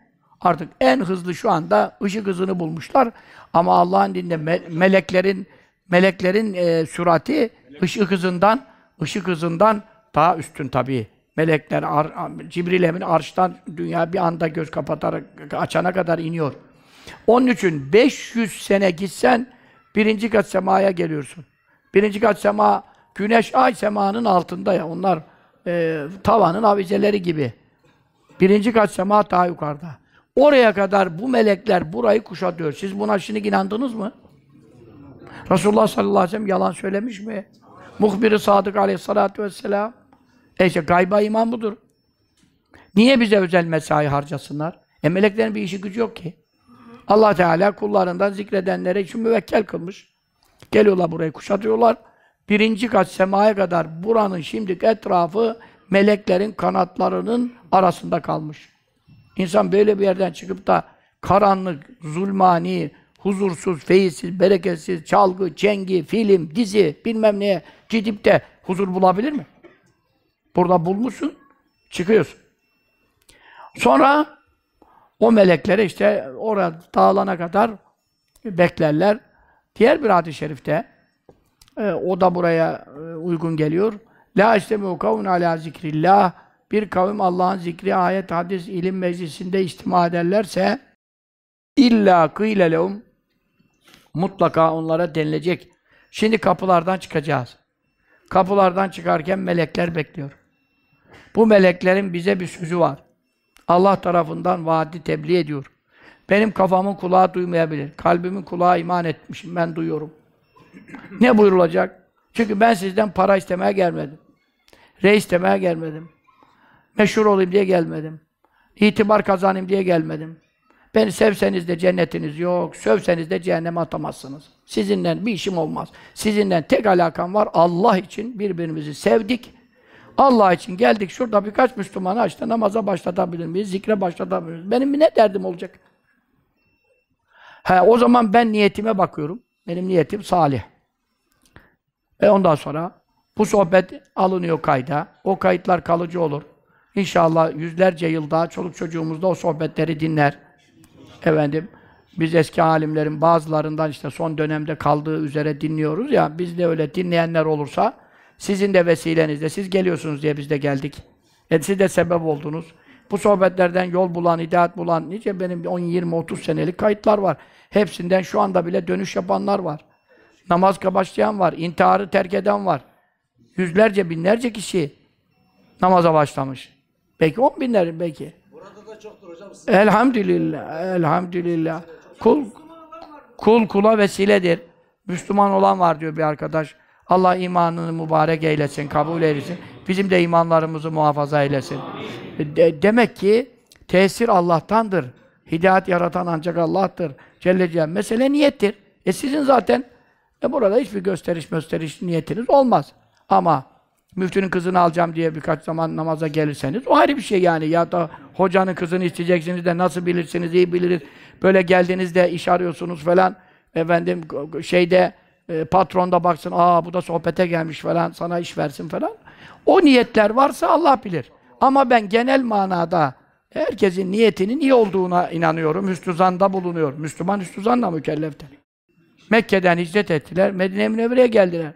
Artık en hızlı şu anda ışık hızını bulmuşlar. Ama Allah'ın dininde me- meleklerin meleklerin e, sürati Melek. ışık hızından ışık hızından daha üstün tabii. Melekler ar, Cibril Emin arştan dünya bir anda göz kapatarak açana kadar iniyor. Onun için 500 sene gitsen birinci kat semaya geliyorsun. Birinci kat sema güneş ay semanın altında ya onlar e, tavanın avizeleri gibi. Birinci kat sema daha yukarıda. Oraya kadar bu melekler burayı kuşatıyor. Siz buna şimdi inandınız mı? Resulullah sallallahu aleyhi ve sellem yalan söylemiş mi? Muhbir-i Sadık aleyhissalatu vesselam. E işte gayba iman budur. Niye bize özel mesai harcasınlar? E meleklerin bir işi gücü yok ki. Allah Teala kullarından zikredenlere için müvekkel kılmış. Geliyorlar burayı kuşatıyorlar. Birinci kat semaya kadar buranın şimdiki etrafı meleklerin kanatlarının arasında kalmış. İnsan böyle bir yerden çıkıp da karanlık, zulmani, huzursuz, feyizsiz, bereketsiz, çalgı, çengi, film, dizi, bilmem neye gidip de huzur bulabilir mi? Burada bulmuşsun, çıkıyorsun. Sonra o meleklere işte orada dağılana kadar beklerler. Diğer bir hadis-i şerifte e, o da buraya e, uygun geliyor. La istemu kavun ala zikrillah. Bir kavim Allah'ın zikri, ayet, hadis, ilim meclisinde istima ederlerse illa kıyle mutlaka onlara denilecek. Şimdi kapılardan çıkacağız. Kapılardan çıkarken melekler bekliyor. Bu meleklerin bize bir sözü var. Allah tarafından vaadi tebliğ ediyor. Benim kafamın kulağı duymayabilir. Kalbimin kulağı iman etmişim. Ben duyuyorum. Ne buyurulacak? Çünkü ben sizden para istemeye gelmedim. Reis demeye gelmedim. Meşhur olayım diye gelmedim. İtibar kazanayım diye gelmedim. Beni sevseniz de cennetiniz yok, sövseniz de cehenneme atamazsınız. Sizinle bir işim olmaz. Sizinle tek alakam var. Allah için birbirimizi sevdik. Allah için geldik. Şurada birkaç Müslümanı açtı namaza başlatabilir miyiz? Zikre başlatabilir miyiz? Benim ne derdim olacak? He, o zaman ben niyetime bakıyorum. Benim niyetim salih. E ondan sonra bu sohbet alınıyor kayda. O kayıtlar kalıcı olur. İnşallah yüzlerce yıl daha çoluk çocuğumuz da o sohbetleri dinler. Efendim, biz eski alimlerin bazılarından işte son dönemde kaldığı üzere dinliyoruz ya, biz de öyle dinleyenler olursa, sizin de vesilenizle, siz geliyorsunuz diye biz de geldik. E siz de sebep oldunuz. Bu sohbetlerden yol bulan, hidayet bulan, nice benim 10, 20, 30 senelik kayıtlar var. Hepsinden şu anda bile dönüş yapanlar var. Namaz başlayan var, intiharı terk eden var. Yüzlerce, binlerce kişi namaza başlamış. Belki on binler belki. Burada da çoktur hocam. Elhamdülillah, elhamdülillah. Kul, kul kula vesiledir. Müslüman olan var diyor bir arkadaş. Allah imanını mübarek eylesin, kabul eylesin. Bizim de imanlarımızı muhafaza eylesin. De, demek ki tesir Allah'tandır. Hidayet yaratan ancak Allah'tır. Celle Celle. Mesele niyettir. E sizin zaten e burada hiçbir gösteriş gösteriş niyetiniz olmaz. Ama müftünün kızını alacağım diye birkaç zaman namaza gelirseniz o ayrı bir şey yani. Ya da hocanın kızını isteyeceksiniz de nasıl bilirsiniz, iyi biliriz. Böyle geldiğinizde iş arıyorsunuz falan. Efendim şeyde e, patron da baksın, aa bu da sohbete gelmiş falan, sana iş versin falan. O niyetler varsa Allah bilir. Ama ben genel manada herkesin niyetinin iyi olduğuna inanıyorum. Hüsnüzanda bulunuyor. Müslüman hüsnüzanla mükelleftir. Mekke'den hicret ettiler, Medine-i Münevvere'ye geldiler.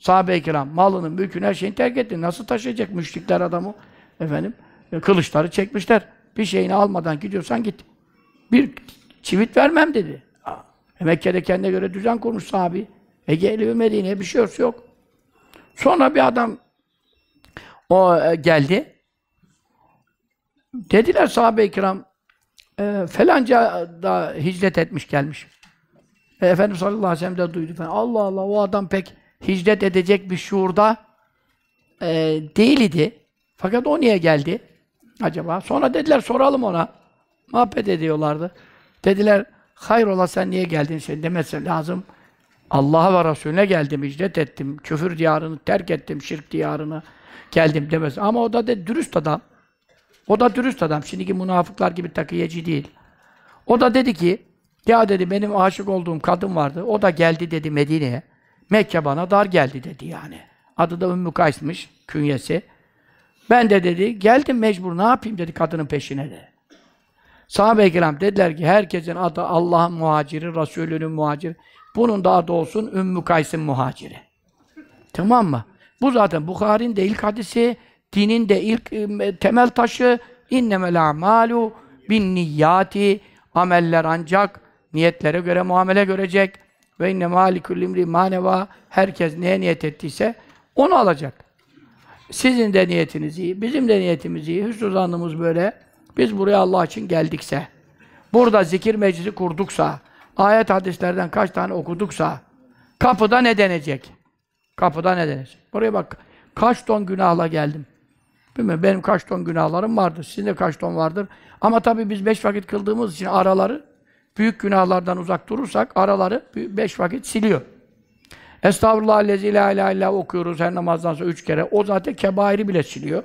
Sahabe-i kiram malını, mülkünü, her şeyini terk etti. Nasıl taşıyacak müşrikler adamı? Efendim, e, kılıçları çekmişler. Bir şeyini almadan gidiyorsan git. Bir çivit vermem dedi. E Mekke'de kendine göre düzen kurmuş sahabi. Ege'li ve Medine'ye bir şey yok. Sonra bir adam o e, geldi. Dediler sahabe-i kiram e, felanca da hicret etmiş gelmiş. E, Efendimiz sallallahu aleyhi ve sellem de duydu. Falan. Allah Allah o adam pek hicret edecek bir şuurda e, değil idi. Fakat o niye geldi acaba? Sonra dediler soralım ona. Muhabbet ediyorlardı. Dediler hayrola sen niye geldin? Sen demesen lazım. Allah'a ve Resulüne geldim, hicret ettim. Küfür diyarını terk ettim, şirk diyarını geldim demez. Ama o da de dürüst adam. O da dürüst adam. Şimdiki münafıklar gibi takiyeci değil. O da dedi ki, ya dedi benim aşık olduğum kadın vardı. O da geldi dedi Medine'ye. Mekke bana dar geldi dedi yani. Adı da Ümmü Kays'mış, künyesi. Ben de dedi, geldim mecbur, ne yapayım dedi kadının peşine de. Sahabe-i kiram dediler ki, herkesin adı Allah'ın muhaciri, Resulünün muhaciri. Bunun da adı olsun Ümmü Kays'ın muhaciri. Tamam mı? Bu zaten Bukhari'nin de ilk hadisi, dinin de ilk e, temel taşı innemel amalu bin niyati ameller ancak niyetlere göre muamele görecek. Ve inne malikul imri maneva herkes neye niyet ettiyse onu alacak. Sizin de niyetiniz iyi, bizim de niyetimiz iyi, hüsnü zannımız böyle. Biz buraya Allah için geldikse, burada zikir meclisi kurduksa, ayet hadislerden kaç tane okuduksa, kapıda ne denecek? Kapıda ne denecek? Buraya bak, kaç ton günahla geldim. Bilmiyorum, benim kaç ton günahlarım vardır, sizin de kaç ton vardır. Ama tabii biz beş vakit kıldığımız için araları büyük günahlardan uzak durursak araları beş vakit siliyor. Estağfurullah lezi la ilahe illa okuyoruz her namazdan sonra üç kere. O zaten kebairi bile siliyor.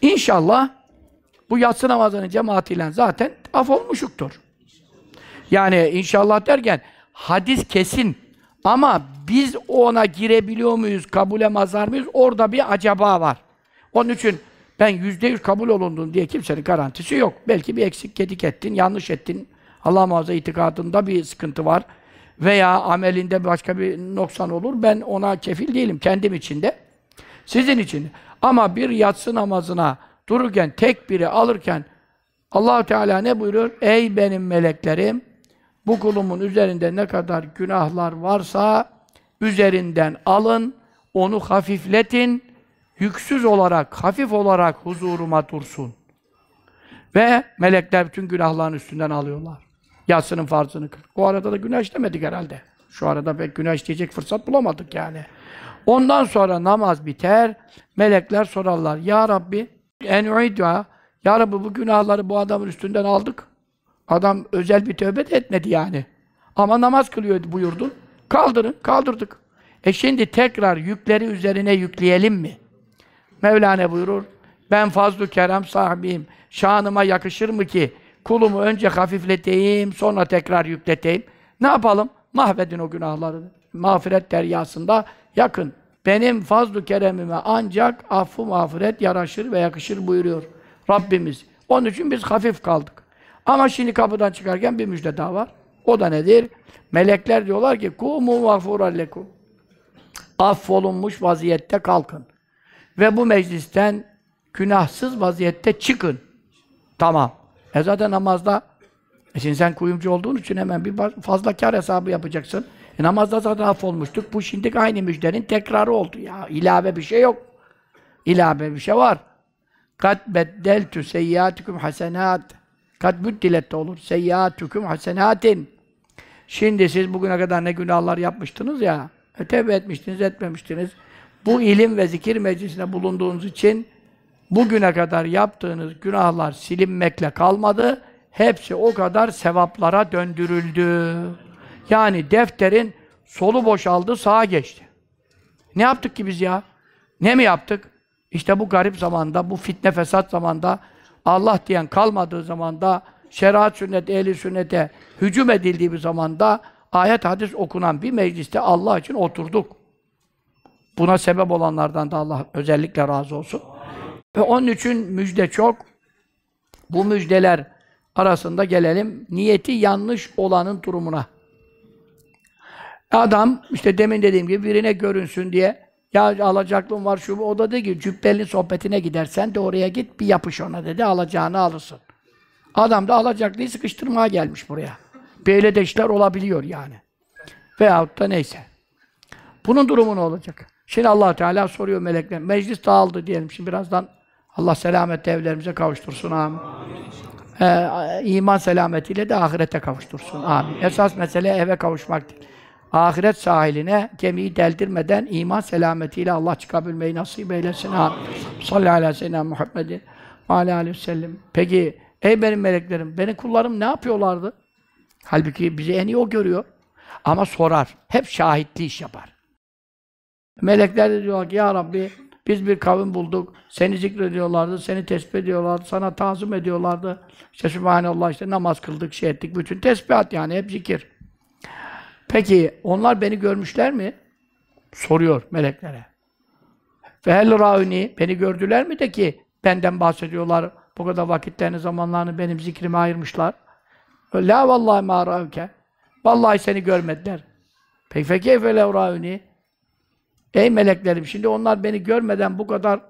İnşallah bu yatsı namazının cemaatiyle zaten af olmuşuktur. Yani inşallah derken hadis kesin ama biz ona girebiliyor muyuz, kabule mazar mıyız? Orada bir acaba var. Onun için ben yüzde yüz kabul olundum diye kimsenin garantisi yok. Belki bir eksik gedik ettin, yanlış ettin, Allah muhafaza itikadında bir sıkıntı var veya amelinde başka bir noksan olur. Ben ona kefil değilim kendim için de. Sizin için. Ama bir yatsı namazına dururken tek biri alırken Allah Teala ne buyuruyor? Ey benim meleklerim bu kulumun üzerinde ne kadar günahlar varsa üzerinden alın, onu hafifletin, yüksüz olarak, hafif olarak huzuruma dursun. Ve melekler bütün günahların üstünden alıyorlar. Yatsının farzını kıldık. O arada da güneş işlemedik herhalde. Şu arada pek güneş diyecek fırsat bulamadık yani. Ondan sonra namaz biter. Melekler sorarlar. Ya Rabbi en uidua. Ya Rabbi bu günahları bu adamın üstünden aldık. Adam özel bir tövbe de etmedi yani. Ama namaz kılıyor buyurdun. Kaldırın, kaldırdık. E şimdi tekrar yükleri üzerine yükleyelim mi? Mevlana buyurur. Ben fazlu kerem sahibiyim. Şanıma yakışır mı ki Kulumu önce hafifleteyim, sonra tekrar yükleteyim. Ne yapalım? Mahvedin o günahları. Mağfiret deryasında yakın. Benim fazlu keremime ancak affı mağfiret yaraşır ve yakışır buyuruyor Rabbimiz. Onun için biz hafif kaldık. Ama şimdi kapıdan çıkarken bir müjde daha var. O da nedir? Melekler diyorlar ki kumu mağfuran lekum. Affolunmuş vaziyette kalkın. Ve bu meclisten günahsız vaziyette çıkın. Tamam. E zaten namazda e şimdi sen kuyumcu olduğun için hemen bir fazla kar hesabı yapacaksın. E namazda zaten affolmuştuk. Bu şimdi aynı müjdenin tekrarı oldu ya. İlave bir şey yok. İlave bir şey var. Kat beddeltü seyyiatikum hasenat. Kat büddilet de olur. Seyyiatikum hasenatin. Şimdi siz bugüne kadar ne günahlar yapmıştınız ya. E tevbe etmiştiniz, etmemiştiniz. Bu ilim ve zikir meclisinde bulunduğunuz için Bugüne kadar yaptığınız günahlar silinmekle kalmadı. Hepsi o kadar sevaplara döndürüldü. Yani defterin solu boşaldı, sağa geçti. Ne yaptık ki biz ya? Ne mi yaptık? İşte bu garip zamanda, bu fitne fesat zamanda, Allah diyen kalmadığı zamanda, şeriat sünnet, ehli sünnete hücum edildiği bir zamanda, ayet hadis okunan bir mecliste Allah için oturduk. Buna sebep olanlardan da Allah özellikle razı olsun. Ve onun için müjde çok. Bu müjdeler arasında gelelim niyeti yanlış olanın durumuna. Adam işte demin dediğim gibi birine görünsün diye ya alacaklım var şu bu. O da dedi ki cübbeli sohbetine gidersen de oraya git bir yapış ona dedi. Alacağını alırsın. Adam da alacaklıyı sıkıştırmaya gelmiş buraya. Böyle de işler olabiliyor yani. Veyahut da neyse. Bunun durumu ne olacak? Şimdi allah Teala soruyor melekler. Meclis dağıldı diyelim. Şimdi birazdan Allah selamet evlerimize kavuştursun. Amin. Ee, iman selametiyle de ahirete kavuştursun. Amin. Esas mesele eve kavuşmak değil. Ahiret sahiline kemiği deldirmeden iman selametiyle Allah çıkabilmeyi nasip eylesin. Amin. Salli ala seyyidina Muhammedin ve ala aleyhi ve sellem. Peki ey benim meleklerim, benim kullarım ne yapıyorlardı? Halbuki bizi en iyi o görüyor. Ama sorar. Hep şahitli iş yapar. Melekler de diyor ki ya Rabbi biz bir kavim bulduk. Seni zikrediyorlardı, seni tesbih ediyorlardı, sana tazım ediyorlardı. İşte Sübhanallah işte namaz kıldık, şey ettik. Bütün tesbihat yani hep zikir. Peki onlar beni görmüşler mi? Soruyor meleklere. Ve el rauni beni gördüler mi de ki benden bahsediyorlar. Bu kadar vakitlerini, zamanlarını benim zikrime ayırmışlar. La vallahi ma Vallahi seni görmediler. Peki fekeyfe levrauni. Ey meleklerim şimdi onlar beni görmeden bu kadar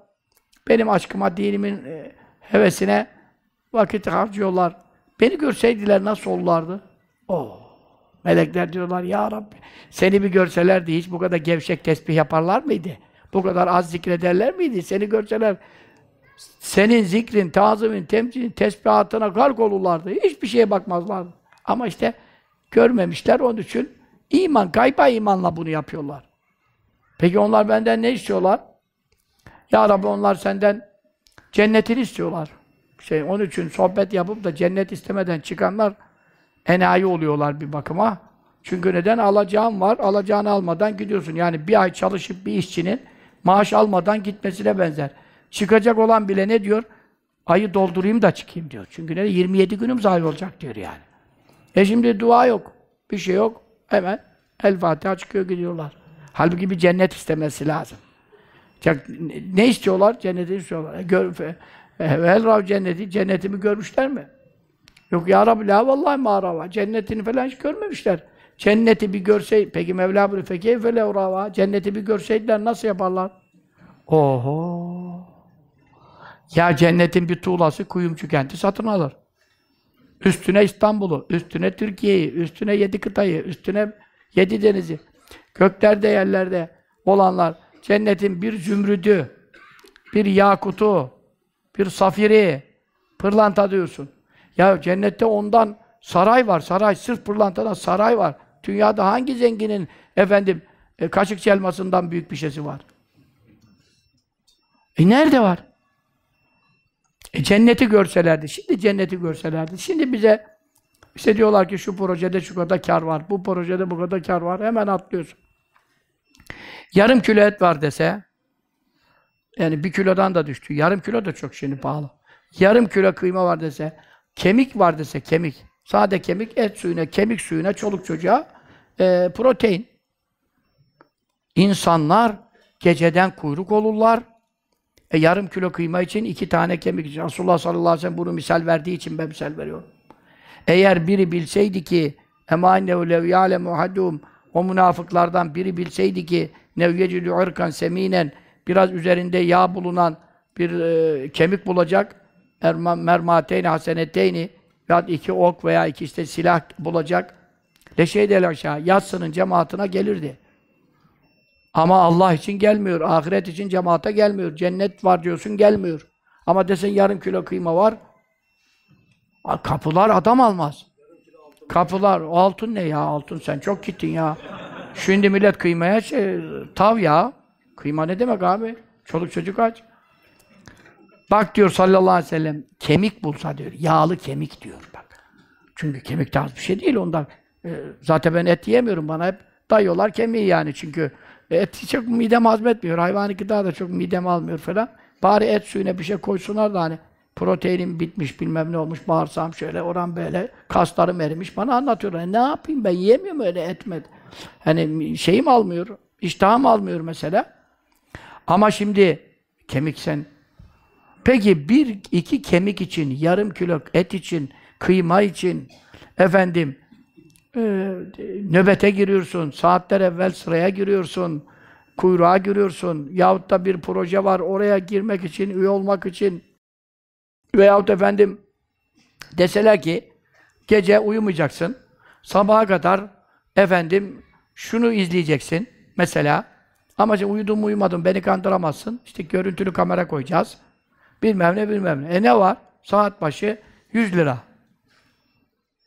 benim aşkıma, dinimin e, hevesine vakit harcıyorlar. Beni görseydiler nasıl olurlardı? Oh! Melekler diyorlar ya Rabbi seni bir görselerdi hiç bu kadar gevşek tesbih yaparlar mıydı? Bu kadar az zikrederler miydi? Seni görseler senin zikrin, tazimin, temsilin, tesbihatına gark olurlardı. Hiçbir şeye bakmazlardı. Ama işte görmemişler onun için iman, kayba imanla bunu yapıyorlar. Peki onlar benden ne istiyorlar? Ya Rabbi onlar senden cennetini istiyorlar. Şey, onun için sohbet yapıp da cennet istemeden çıkanlar enayi oluyorlar bir bakıma. Çünkü neden? Alacağın var, alacağını almadan gidiyorsun. Yani bir ay çalışıp bir işçinin maaş almadan gitmesine benzer. Çıkacak olan bile ne diyor? Ayı doldurayım da çıkayım diyor. Çünkü ne? 27 günüm zahir olacak diyor yani. E şimdi dua yok, bir şey yok. Hemen El Fatiha çıkıyor gidiyorlar. Halbuki bir cennet istemesi lazım. Ne istiyorlar? Cenneti istiyorlar. E, gör, e, rav cenneti, cennetimi görmüşler mi? Yok ya Rabbi la vallahi mağarava. Cennetini falan hiç görmemişler. Cenneti bir görsey, peki Mevla bunu fekeyfe rava Cenneti bir görseydiler nasıl yaparlar? Oho! Ya cennetin bir tuğlası kuyumcu kenti satın alır. Üstüne İstanbul'u, üstüne Türkiye'yi, üstüne yedi kıtayı, üstüne yedi denizi. Göklerde yerlerde olanlar cennetin bir zümrüdü, bir yakutu, bir safiri, pırlanta diyorsun. Ya cennette ondan saray var, saray. Sırf pırlantadan saray var. Dünyada hangi zenginin efendim e, kaşık çelmasından büyük bir şeysi var? E nerede var? E cenneti görselerdi, şimdi cenneti görselerdi. Şimdi bize işte diyorlar ki şu projede şu kadar kar var, bu projede bu kadar kar var. Hemen atlıyorsun. Yarım kilo et var dese, yani bir kilodan da düştü. Yarım kilo da çok şimdi pahalı. Yarım kilo kıyma var dese, kemik var dese kemik. Sade kemik, et suyuna, kemik suyuna, çoluk çocuğa e, protein. İnsanlar geceden kuyruk olurlar. E, yarım kilo kıyma için iki tane kemik için. Resulullah sallallahu aleyhi ve sellem bunu misal verdiği için ben misal veriyorum. Eğer biri bilseydi ki emanehu lev ya'lemu hadum o münafıklardan biri bilseydi ki nevyecülü ırkan seminen biraz üzerinde yağ bulunan bir e, kemik bulacak erma, mermateyni haseneteyni veya iki ok veya iki işte silah bulacak leşeydel aşağı yatsının cemaatine gelirdi. Ama Allah için gelmiyor, ahiret için cemaate gelmiyor. Cennet var diyorsun gelmiyor. Ama desen yarım kilo kıyma var, Kapılar adam almaz. Kapılar, altın ne ya altın sen çok gittin ya. Şimdi millet kıymaya şey, tav ya. Kıyma ne demek abi? Çoluk çocuk aç. Bak diyor sallallahu aleyhi ve sellem, kemik bulsa diyor, yağlı kemik diyor bak. Çünkü kemik de az bir şey değil ondan. E, zaten ben et yiyemiyorum, bana hep dayıyorlar kemiği yani çünkü et çok midem hazmetmiyor, hayvani gıda da çok midem almıyor falan. Bari et suyuna bir şey koysunlar da hani proteinim bitmiş, bilmem ne olmuş, bağırsam şöyle, oran böyle, kaslarım erimiş. Bana anlatıyorlar. Ne yapayım ben yiyemiyorum öyle etmet. Hani şeyim almıyor, iştahım almıyor mesela. Ama şimdi kemik sen Peki bir iki kemik için, yarım kilo et için, kıyma için efendim e, nöbete giriyorsun, saatler evvel sıraya giriyorsun, kuyruğa giriyorsun yahut da bir proje var oraya girmek için, üye olmak için Veyahut efendim deseler ki gece uyumayacaksın. Sabaha kadar efendim şunu izleyeceksin mesela. Ama sen uyudun mu uyumadın beni kandıramazsın. İşte görüntülü kamera koyacağız. Bilmem ne bilmem ne. E ne var? Saat başı 100 lira.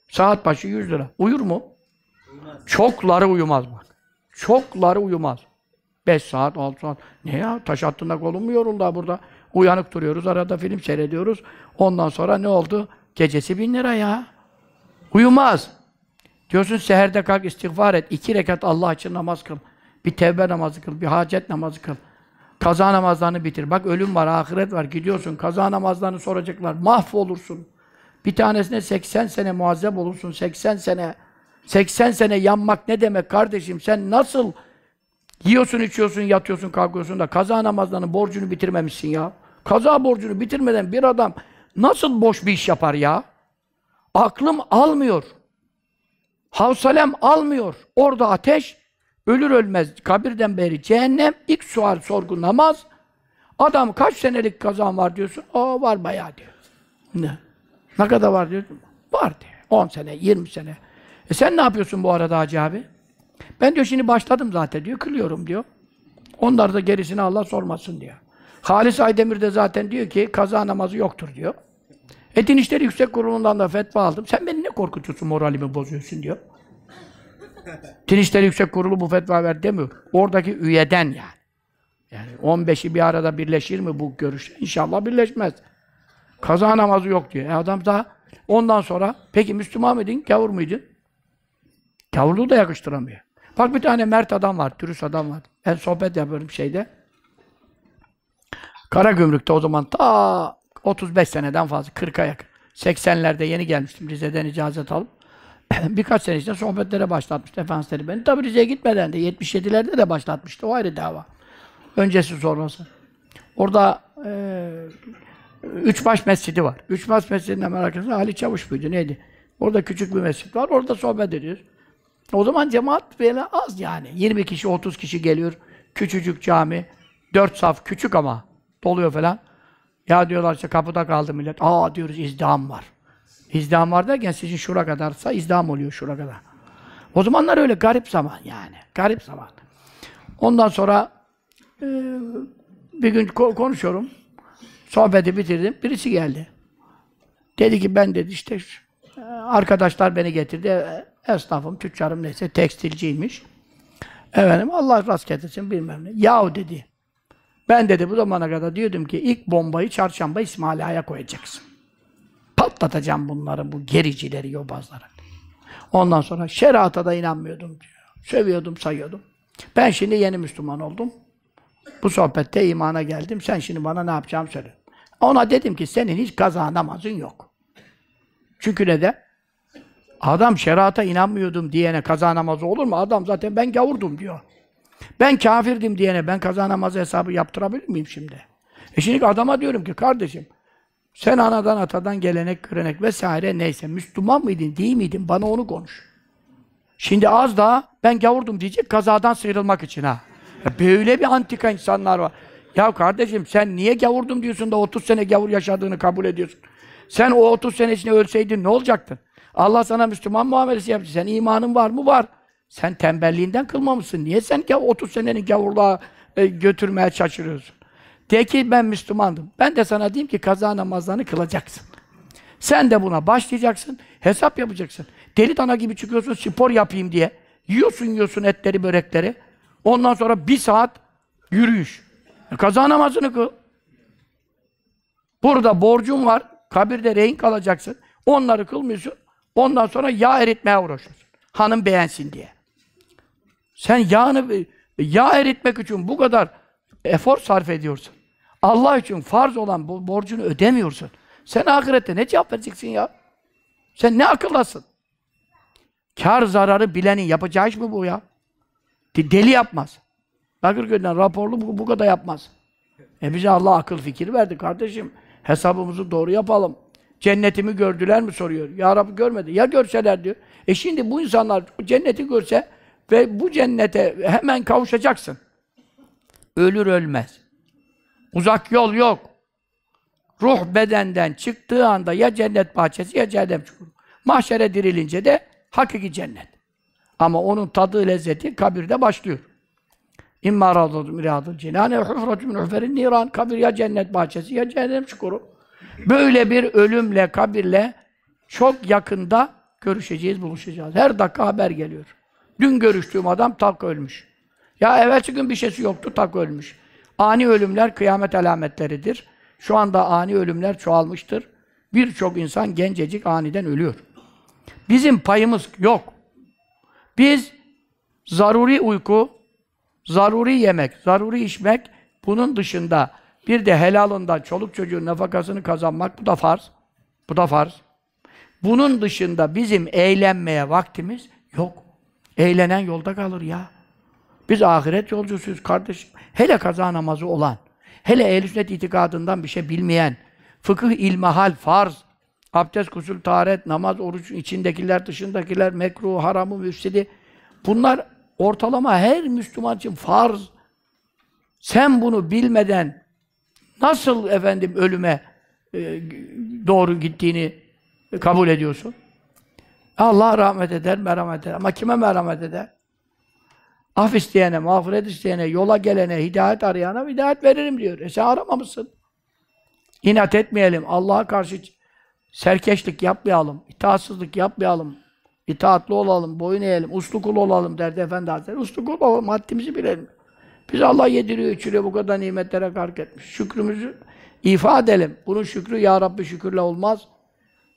Saat başı 100 lira. Uyur mu? Uyumaz. Çokları uyumaz bak. Çokları uyumaz. 5 saat, 6 saat. Ne ya? Taş attığında kolun mu yoruldu burada? Uyanık duruyoruz, arada film seyrediyoruz. Ondan sonra ne oldu? Gecesi bin lira ya. Uyumaz. Diyorsun seherde kalk istiğfar et. iki rekat Allah için namaz kıl. Bir tevbe namazı kıl, bir hacet namazı kıl. Kaza namazlarını bitir. Bak ölüm var, ahiret var. Gidiyorsun, kaza namazlarını soracaklar. Mahvolursun. Bir tanesine 80 sene muazzeb olursun. 80 sene. 80 sene yanmak ne demek kardeşim? Sen nasıl yiyorsun, içiyorsun, yatıyorsun, kalkıyorsun da kaza namazlarının borcunu bitirmemişsin ya. Kaza borcunu bitirmeden bir adam nasıl boş bir iş yapar ya? Aklım almıyor. Havsalem almıyor. Orada ateş, ölür ölmez kabirden beri cehennem, ilk sual sorgu namaz. Adam kaç senelik kazan var diyorsun, o var bayağı diyor. Ne? Ne kadar var diyorsun? Var diyor. 10 sene, 20 sene. E sen ne yapıyorsun bu arada Hacı abi? Ben diyor şimdi başladım zaten diyor, kılıyorum diyor. Onlar da gerisini Allah sormasın diyor. Halis Aydemir de zaten diyor ki kaza namazı yoktur diyor. Etin İşleri Yüksek Kurulu'ndan da fetva aldım. Sen beni ne korkutuyorsun, moralimi bozuyorsun diyor. Etin İşleri Yüksek Kurulu bu fetva ver demiyor. Oradaki üyeden yani. Yani 15'i bir arada birleşir mi bu görüş? İnşallah birleşmez. Kaza namazı yok diyor. E adam daha ondan sonra peki Müslüman mıydın, kavur muydun? Kavurluğu da yakıştıramıyor. Bak bir tane mert adam var, dürüst adam var. Ben sohbet yapıyorum şeyde. Kara Gümrük'te o zaman ta 35 seneden fazla, 40'a yakın. 80'lerde yeni gelmiştim Rize'den icazet alıp. Birkaç sene içinde sohbetlere başlatmıştı Efendimiz beni. Tabi Rize'ye gitmeden de 77'lerde de başlatmıştı. O ayrı dava. Öncesi sonrası. Orada e, baş Mescidi var. üç baş Mescidi'nin merak arkasında Ali Çavuş muydu neydi? Orada küçük bir mescid var. Orada sohbet ediyoruz. O zaman cemaat böyle az yani. 20 kişi, 30 kişi geliyor. Küçücük cami. Dört saf, küçük ama doluyor falan. Ya diyorlar işte kapıda kaldı millet. Aa diyoruz izdiham var. İzdiham var derken sizin şura kadarsa izdiham oluyor şura kadar. O zamanlar öyle garip zaman yani. Garip zaman. Ondan sonra e, bir gün konuşuyorum. Sohbeti bitirdim. Birisi geldi. Dedi ki ben dedi işte e, arkadaşlar beni getirdi. E, esnafım, tüccarım neyse tekstilciymiş. Efendim Allah rast getirsin bilmem ne. Yahu dedi. Ben dedi bu zamana kadar diyordum ki ilk bombayı çarşamba İsmail koyacaksın. Patlatacağım bunları, bu gericileri, yobazları. Ondan sonra şerata da inanmıyordum diyor. Sövüyordum, sayıyordum. Ben şimdi yeni Müslüman oldum. Bu sohbette imana geldim. Sen şimdi bana ne yapacağım söyle. Ona dedim ki senin hiç kaza namazın yok. Çünkü ne de Adam şerata inanmıyordum diyene kaza namazı olur mu? Adam zaten ben gavurdum diyor. Ben kafirdim diyene ben kaza namazı hesabı yaptırabilir miyim şimdi? E şimdi adama diyorum ki kardeşim sen anadan atadan gelenek görenek vesaire neyse Müslüman mıydın değil miydin bana onu konuş. Şimdi az daha ben gavurdum diyecek kazadan sıyrılmak için ha. Böyle bir antika insanlar var. Ya kardeşim sen niye gavurdum diyorsun da 30 sene gavur yaşadığını kabul ediyorsun. Sen o 30 senesini ölseydin ne olacaktın? Allah sana Müslüman muamelesi yaptı. Sen imanın var mı? Var. Sen tembelliğinden kılmamışsın. Niye sen ki 30 senenin gavurluğa e, götürmeye çalışıyorsun? De ki ben Müslümandım. Ben de sana diyeyim ki kaza namazlarını kılacaksın. Sen de buna başlayacaksın, hesap yapacaksın. Deli dana gibi çıkıyorsun spor yapayım diye. Yiyorsun yiyorsun etleri, börekleri. Ondan sonra bir saat yürüyüş. E, kaza namazını kıl. Burada borcun var, kabirde rehin kalacaksın. Onları kılmıyorsun. Ondan sonra yağ eritmeye uğraşıyorsun. Hanım beğensin diye. Sen yağını yağ eritmek için bu kadar efor sarf ediyorsun. Allah için farz olan bu borcunu ödemiyorsun. Sen ahirette ne cevap vereceksin ya? Sen ne akıllasın? Kar zararı bilenin yapacağı iş mi bu ya? Deli yapmaz. Bakır gönden raporlu bu, bu kadar yapmaz. E bize Allah akıl fikir verdi kardeşim. Hesabımızı doğru yapalım. Cennetimi gördüler mi soruyor. Ya Rabbi görmedi. Ya görseler diyor. E şimdi bu insanlar cenneti görse ve bu cennete hemen kavuşacaksın. Ölür ölmez. Uzak yol yok. Ruh bedenden çıktığı anda ya cennet bahçesi ya cehennem çukuru. Mahşere dirilince de hakiki cennet. Ama onun tadı, lezzeti kabirde başlıyor. İmma radul miradul cinane hufratun min huferin niran. Kabir ya cennet bahçesi ya cehennem çukuru. Böyle bir ölümle, kabirle çok yakında görüşeceğiz, buluşacağız. Her dakika haber geliyor. Dün görüştüğüm adam tak ölmüş. Ya evvelsi gün bir şeysi yoktu tak ölmüş. Ani ölümler kıyamet alametleridir. Şu anda ani ölümler çoğalmıştır. Birçok insan gencecik aniden ölüyor. Bizim payımız yok. Biz zaruri uyku, zaruri yemek, zaruri içmek bunun dışında bir de helalında çoluk çocuğun nafakasını kazanmak bu da farz. Bu da farz. Bunun dışında bizim eğlenmeye vaktimiz yok. Eğlenen yolda kalır ya. Biz ahiret yolcusuyuz kardeşim. Hele kaza namazı olan, hele ehl sünnet itikadından bir şey bilmeyen, fıkıh, ilmihal, farz, abdest, kusul, taharet, namaz, oruç, içindekiler, dışındakiler, mekruh, haramı, müfsidi. Bunlar ortalama her Müslüman için farz. Sen bunu bilmeden nasıl efendim ölüme e, doğru gittiğini kabul ediyorsun? Allah rahmet eder, merhamet eder. Ama kime merhamet eder? Af isteyene, mağfiret isteyene, yola gelene, hidayet arayana hidayet veririm diyor. E sen aramamışsın. İnat etmeyelim. Allah'a karşı serkeşlik yapmayalım. itaatsızlık yapmayalım. İtaatli olalım, boyun eğelim, uslu kul olalım derdi Efendi Hazretleri. Uslu kul olalım, haddimizi bilelim. Biz Allah yediriyor, içiriyor, bu kadar nimetlere kark etmiş. Şükrümüzü ifa edelim. Bunun şükrü Ya Rabbi şükürle olmaz.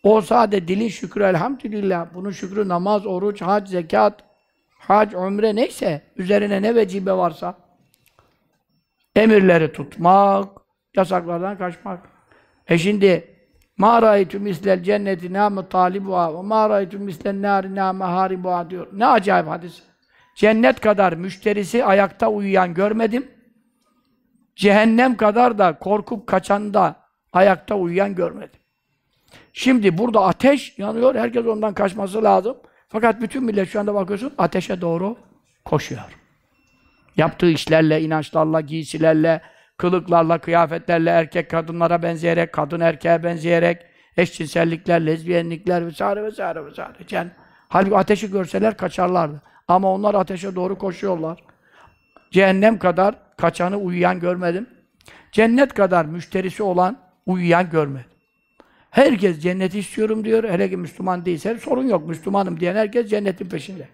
O sade dilin şükrü elhamdülillah. Bunun şükrü namaz, oruç, hac, zekat, hac, ömre neyse üzerine ne vecibe varsa emirleri tutmak, yasaklardan kaçmak. E şimdi ma ra'aytu mislel cenneti nâme talibuha ve ma ra'aytu mislel nâri nâme haribuha diyor. Ne acayip hadis. Cennet kadar müşterisi ayakta uyuyan görmedim. Cehennem kadar da korkup kaçan da ayakta uyuyan görmedim. Şimdi burada ateş yanıyor, herkes ondan kaçması lazım. Fakat bütün millet şu anda bakıyorsun ateşe doğru koşuyor. Yaptığı işlerle, inançlarla, giysilerle, kılıklarla, kıyafetlerle, erkek kadınlara benzeyerek, kadın erkeğe benzeyerek, eşcinsellikler, lezbiyenlikler vesaire vesaire vesaire. Yani halbuki ateşi görseler kaçarlardı. Ama onlar ateşe doğru koşuyorlar. Cehennem kadar kaçanı uyuyan görmedim. Cennet kadar müşterisi olan uyuyan görmedim. Herkes cennet istiyorum diyor. Hele ki Müslüman değilse sorun yok. Müslümanım diyen herkes cennetin peşinde.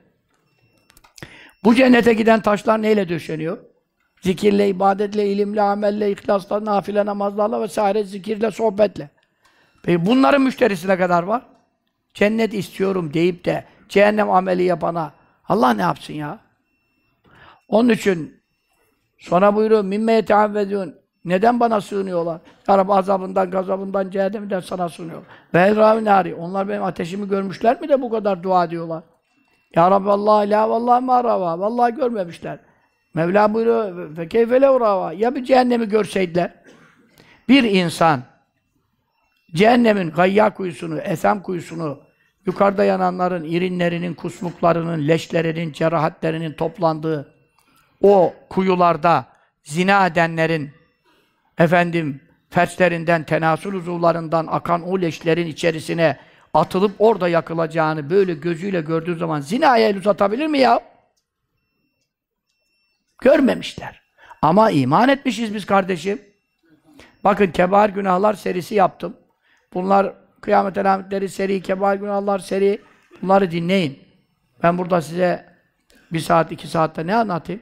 Bu cennete giden taşlar neyle döşeniyor? Zikirle, ibadetle, ilimle, amelle, ihlasla, nafile namazlarla vesaire zikirle, sohbetle. Peki bunların ne kadar var? Cennet istiyorum deyip de cehennem ameli yapana Allah ne yapsın ya? Onun için sonra buyuruyor minme yeteavvedun neden bana sığınıyorlar? Ya Rabbi azabından, gazabından, cehenneminden sana sığınıyorlar. Ve nari. Onlar benim ateşimi görmüşler mi de bu kadar dua ediyorlar? Ya Rabbi Allah la vallahi marava. Vallahi görmemişler. Mevla buyuruyor ve keyfele urava. Ya bir cehennemi görseydiler. Bir insan cehennemin gayya kuyusunu, esem kuyusunu, yukarıda yananların irinlerinin, kusmuklarının, leşlerinin, cerahatlerinin toplandığı o kuyularda zina edenlerin efendim ferslerinden, tenasül uzuvlarından akan o leşlerin içerisine atılıp orada yakılacağını böyle gözüyle gördüğü zaman zinaya el uzatabilir mi ya? Görmemişler. Ama iman etmişiz biz kardeşim. Bakın kebair günahlar serisi yaptım. Bunlar kıyamet alametleri seri, kebair günahlar seri. Bunları dinleyin. Ben burada size bir saat, iki saatte ne anlatayım?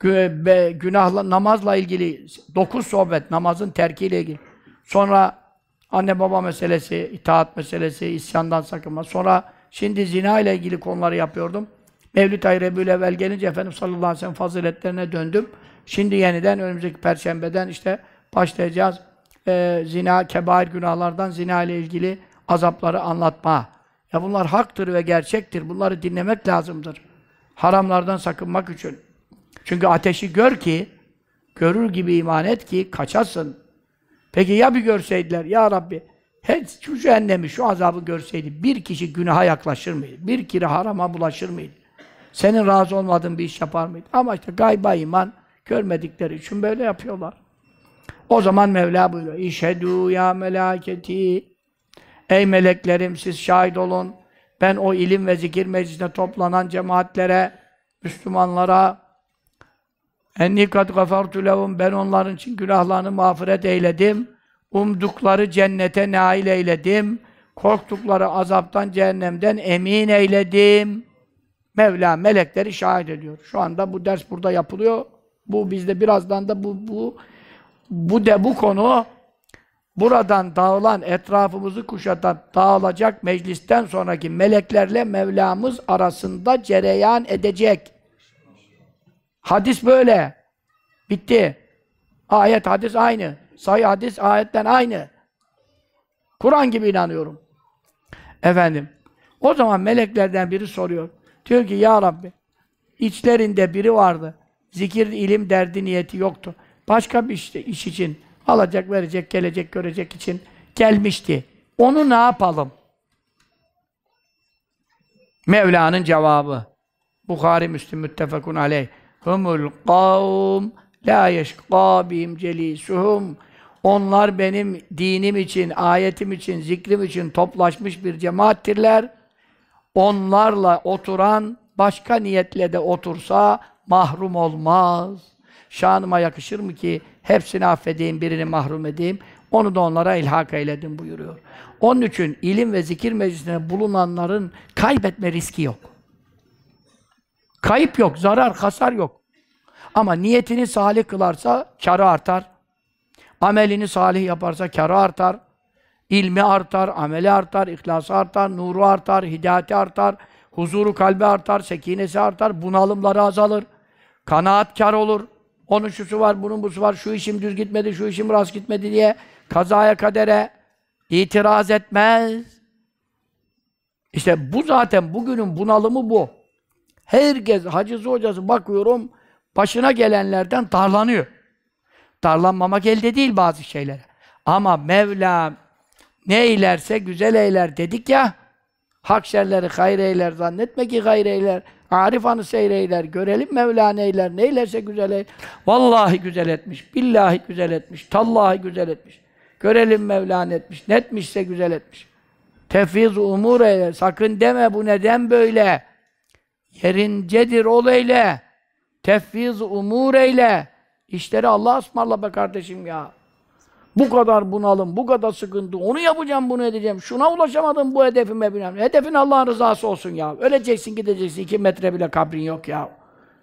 günahla, namazla ilgili dokuz sohbet, namazın terkiyle ilgili. Sonra anne baba meselesi, itaat meselesi, isyandan sakınma. Sonra şimdi zina ile ilgili konuları yapıyordum. Mevlüt ayı Rebül Evvel gelince Efendim sallallahu aleyhi ve sellem faziletlerine döndüm. Şimdi yeniden önümüzdeki perşembeden işte başlayacağız. Ee, zina, kebair günahlardan zina ile ilgili azapları anlatma. Ya bunlar haktır ve gerçektir. Bunları dinlemek lazımdır. Haramlardan sakınmak için. Çünkü ateşi gör ki, görür gibi iman et ki kaçasın. Peki ya bir görseydiler, ya Rabbi, hiç şu cehennemi, şu azabı görseydi bir kişi günaha yaklaşır mıydı? Bir kere harama bulaşır mıydı? Senin razı olmadığın bir iş yapar mıydı? Ama işte gayba iman görmedikleri için böyle yapıyorlar. O zaman Mevla buyuruyor. İşhedû ya melâketi. Ey meleklerim siz şahit olun. Ben o ilim ve zikir meclisine toplanan cemaatlere, Müslümanlara, Enni kad gafartu lehum ben onların için günahlarını mağfiret eyledim. Umdukları cennete nail eyledim. Korktukları azaptan cehennemden emin eyledim. Mevla melekleri şahit ediyor. Şu anda bu ders burada yapılıyor. Bu bizde birazdan da bu bu bu de bu konu buradan dağılan, etrafımızı kuşatan, dağılacak meclisten sonraki meleklerle Mevlamız arasında cereyan edecek. Hadis böyle. Bitti. Ayet, hadis aynı. Sayı hadis ayetten aynı. Kur'an gibi inanıyorum. Efendim. O zaman meleklerden biri soruyor. Diyor ki ya Rabbi içlerinde biri vardı. Zikir, ilim derdi niyeti yoktu. Başka bir işte, iş için alacak, verecek, gelecek, görecek için gelmişti. Onu ne yapalım? Mevla'nın cevabı. Bukhari, Müslim, müttefekun aleyh humul kavm la yeşkâ bihim celisuhum onlar benim dinim için, ayetim için, zikrim için toplaşmış bir cemaattirler. Onlarla oturan başka niyetle de otursa mahrum olmaz. Şanıma yakışır mı ki hepsini affedeyim, birini mahrum edeyim. Onu da onlara ilhak eyledim buyuruyor. Onun için ilim ve zikir meclisinde bulunanların kaybetme riski yok. Kayıp yok, zarar, hasar yok. Ama niyetini salih kılarsa karı artar. Amelini salih yaparsa karı artar. ilmi artar, ameli artar, ihlası artar, nuru artar, hidayeti artar, huzuru kalbi artar, sekinesi artar, bunalımları azalır. Kanaatkar olur. Onun şusu var, bunun busu var, şu işim düz gitmedi, şu işim rast gitmedi diye kazaya kadere itiraz etmez. İşte bu zaten bugünün bunalımı bu. Herkes, hacısı hocası bakıyorum, başına gelenlerden darlanıyor. Darlanmamak elde değil bazı şeylere. Ama Mevla ne eylerse güzel eyler dedik ya, hak şerleri hayır eyler zannetme ki hayır eyler. Arif anı seyreyler, görelim Mevla neyler, neylerse güzel eyler. Vallahi güzel etmiş, billahi güzel etmiş, tallahi güzel etmiş. Görelim Mevla netmiş, netmişse güzel etmiş. Tefiz umur eyle, sakın deme bu neden böyle. Yerincedir ol eyle. Tefviz umur eyle. İşleri Allah'a ısmarla be kardeşim ya. Bu kadar bunalım, bu kadar sıkıntı, onu yapacağım, bunu edeceğim, şuna ulaşamadım bu hedefime bilmem. Hedefin Allah'ın rızası olsun ya. Öleceksin, gideceksin, iki metre bile kabrin yok ya.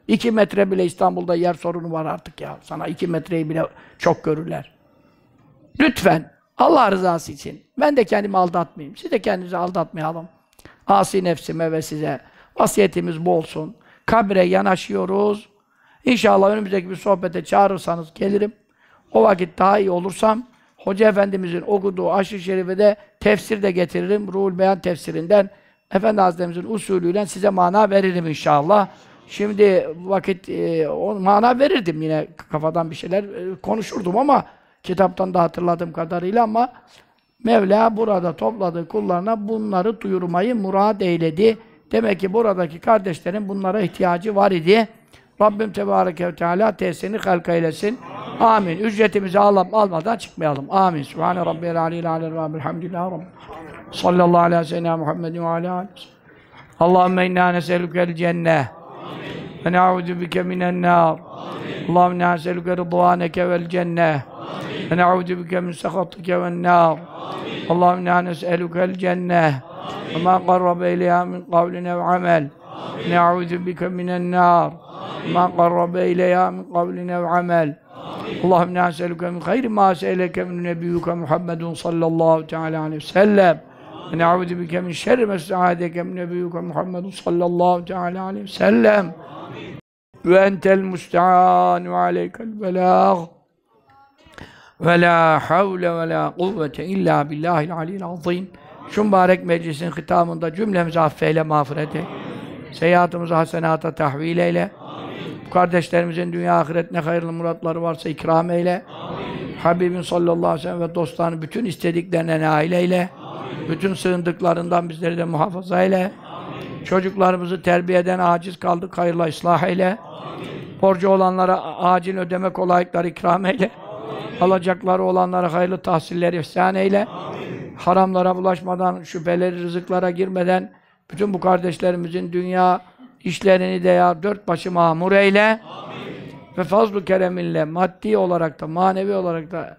İki metre bile İstanbul'da yer sorunu var artık ya. Sana iki metreyi bile çok görürler. Lütfen, Allah rızası için. Ben de kendimi aldatmayayım. Siz de kendinizi aldatmayalım. Asi nefsime ve size. Vasiyetimiz bu olsun kabre yanaşıyoruz. İnşallah önümüzdeki bir sohbete çağırırsanız gelirim. O vakit daha iyi olursam Hoca Efendimizin okuduğu aşı şerifi de tefsir de getiririm. Ruhul Beyan tefsirinden Efendi Hazretimizin usulüyle size mana veririm inşallah. Şimdi vakit e, o, mana verirdim yine kafadan bir şeyler e, konuşurdum ama kitaptan da hatırladığım kadarıyla ama Mevla burada topladığı kullarına bunları duyurmayı murad eyledi. Demek ki buradaki kardeşlerin bunlara ihtiyacı var idi. Rabbim Tebareke ve Teala tesini halka eylesin. Amin. Amin. Ücretimizi alıp almadan çıkmayalım. Amin. Subhane Rabbiyel Aleyhi Aleyhi Rabbil Hamdülillah Rabbil. Sallallahu aleyhi ve sellem Muhammedin ve aleyhi aleyhi Allahümme inna neselükel cenneh. Ve ne'udu bike minennâr. Allahümme inna neselüke rıdvaneke vel cenneh. ونعوذ بك من سخطك والنار اللهم إنا نسألك الجنة وما قرب إليها من قول أو عمل نعوذ بك من النار ما قرب إليها من قول أو عمل اللهم إنا نسألك من خير ما سألك من نبيك محمد صلى الله تعالى عليه وسلم ونعوذ بك من شر ما استعاذك من نبيك محمد صلى الله تعالى عليه وسلم وأنت المستعان وعليك البلاغ ve la havle ve la kuvvete illa billahil alil azim. Şu mübarek meclisin hitamında cümlemizi affeyle, mağfiret eyle. Seyyatımızı hasenata tahvil eyle. Bu kardeşlerimizin dünya ahiretine hayırlı muratları varsa ikram eyle. Amin. Habibin sallallahu aleyhi ve sellem ve dostlarının bütün istediklerine nail eyle. Amin. Bütün sığındıklarından bizleri de muhafaza eyle. Amin. Çocuklarımızı terbiyeden aciz kaldık, hayırla ıslah eyle. Borcu olanlara acil ödeme kolaylıklar ikram eyle. Alacakları olanlara hayırlı tahsiller ihsan eyle. Amin. Haramlara bulaşmadan, şüpheleri rızıklara girmeden bütün bu kardeşlerimizin dünya işlerini de ya dört başı mamur eyle. Amin. Ve fazlu kereminle maddi olarak da manevi olarak da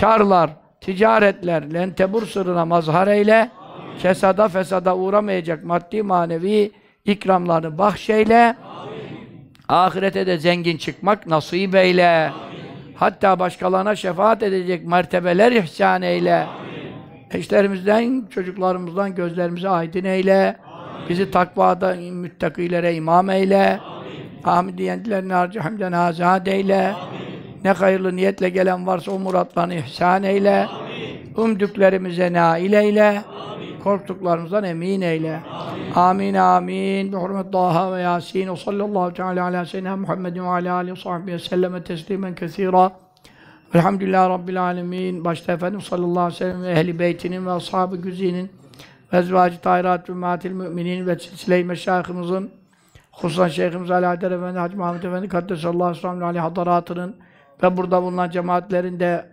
karlar, ticaretler, lentebur sırrına mazhar eyle. Amin. Kesada fesada uğramayacak maddi manevi ikramlarını bahşeyle. Amin. Ahirete de zengin çıkmak nasip eyle. Amin. Hatta başkalarına şefaat edecek mertebeler ihsan eyle. Amin. Eşlerimizden, çocuklarımızdan gözlerimize aydın eyle. Amin. Bizi takvada müttakilere imam eyle. Amin. Ahmediyendilerine harcı hamden azad eyle. Amin. Ne hayırlı niyetle gelen varsa o muratlarını ihsan eyle. Amin. Umdüklerimize nail eyle. Amin korktuklarımızdan emin eyle. Amin amin. Bi hurmet Taha ve Yasin. Ve sallallahu teala ala seyyidina Muhammedin ve ala alihi ve sahbihi ve selleme teslimen kesira. Elhamdülillah Rabbil alemin. Başta Efendimiz sallallahu aleyhi ve sellem ve ehli beytinin ve ashabı güzinin ve ezvacı tahirat ve matil müminin ve silsile-i meşayihimizin hususan Şeyhimiz Alaeddin Efendi Hacı Muhammed Efendi Kaddesallahu aleyhi ve aleyhi hadaratının ve burada bulunan cemaatlerin de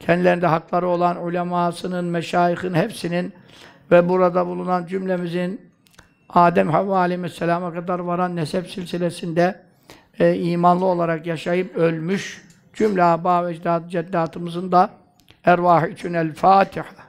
kendilerinde hakları olan ulemasının, meşayihin hepsinin ve burada bulunan cümlemizin Adem Havva aleyhisselama kadar varan nesep silsilesinde e, imanlı olarak yaşayıp ölmüş cümle aba ve ecdad ceddatımızın da ervah için el Fatiha.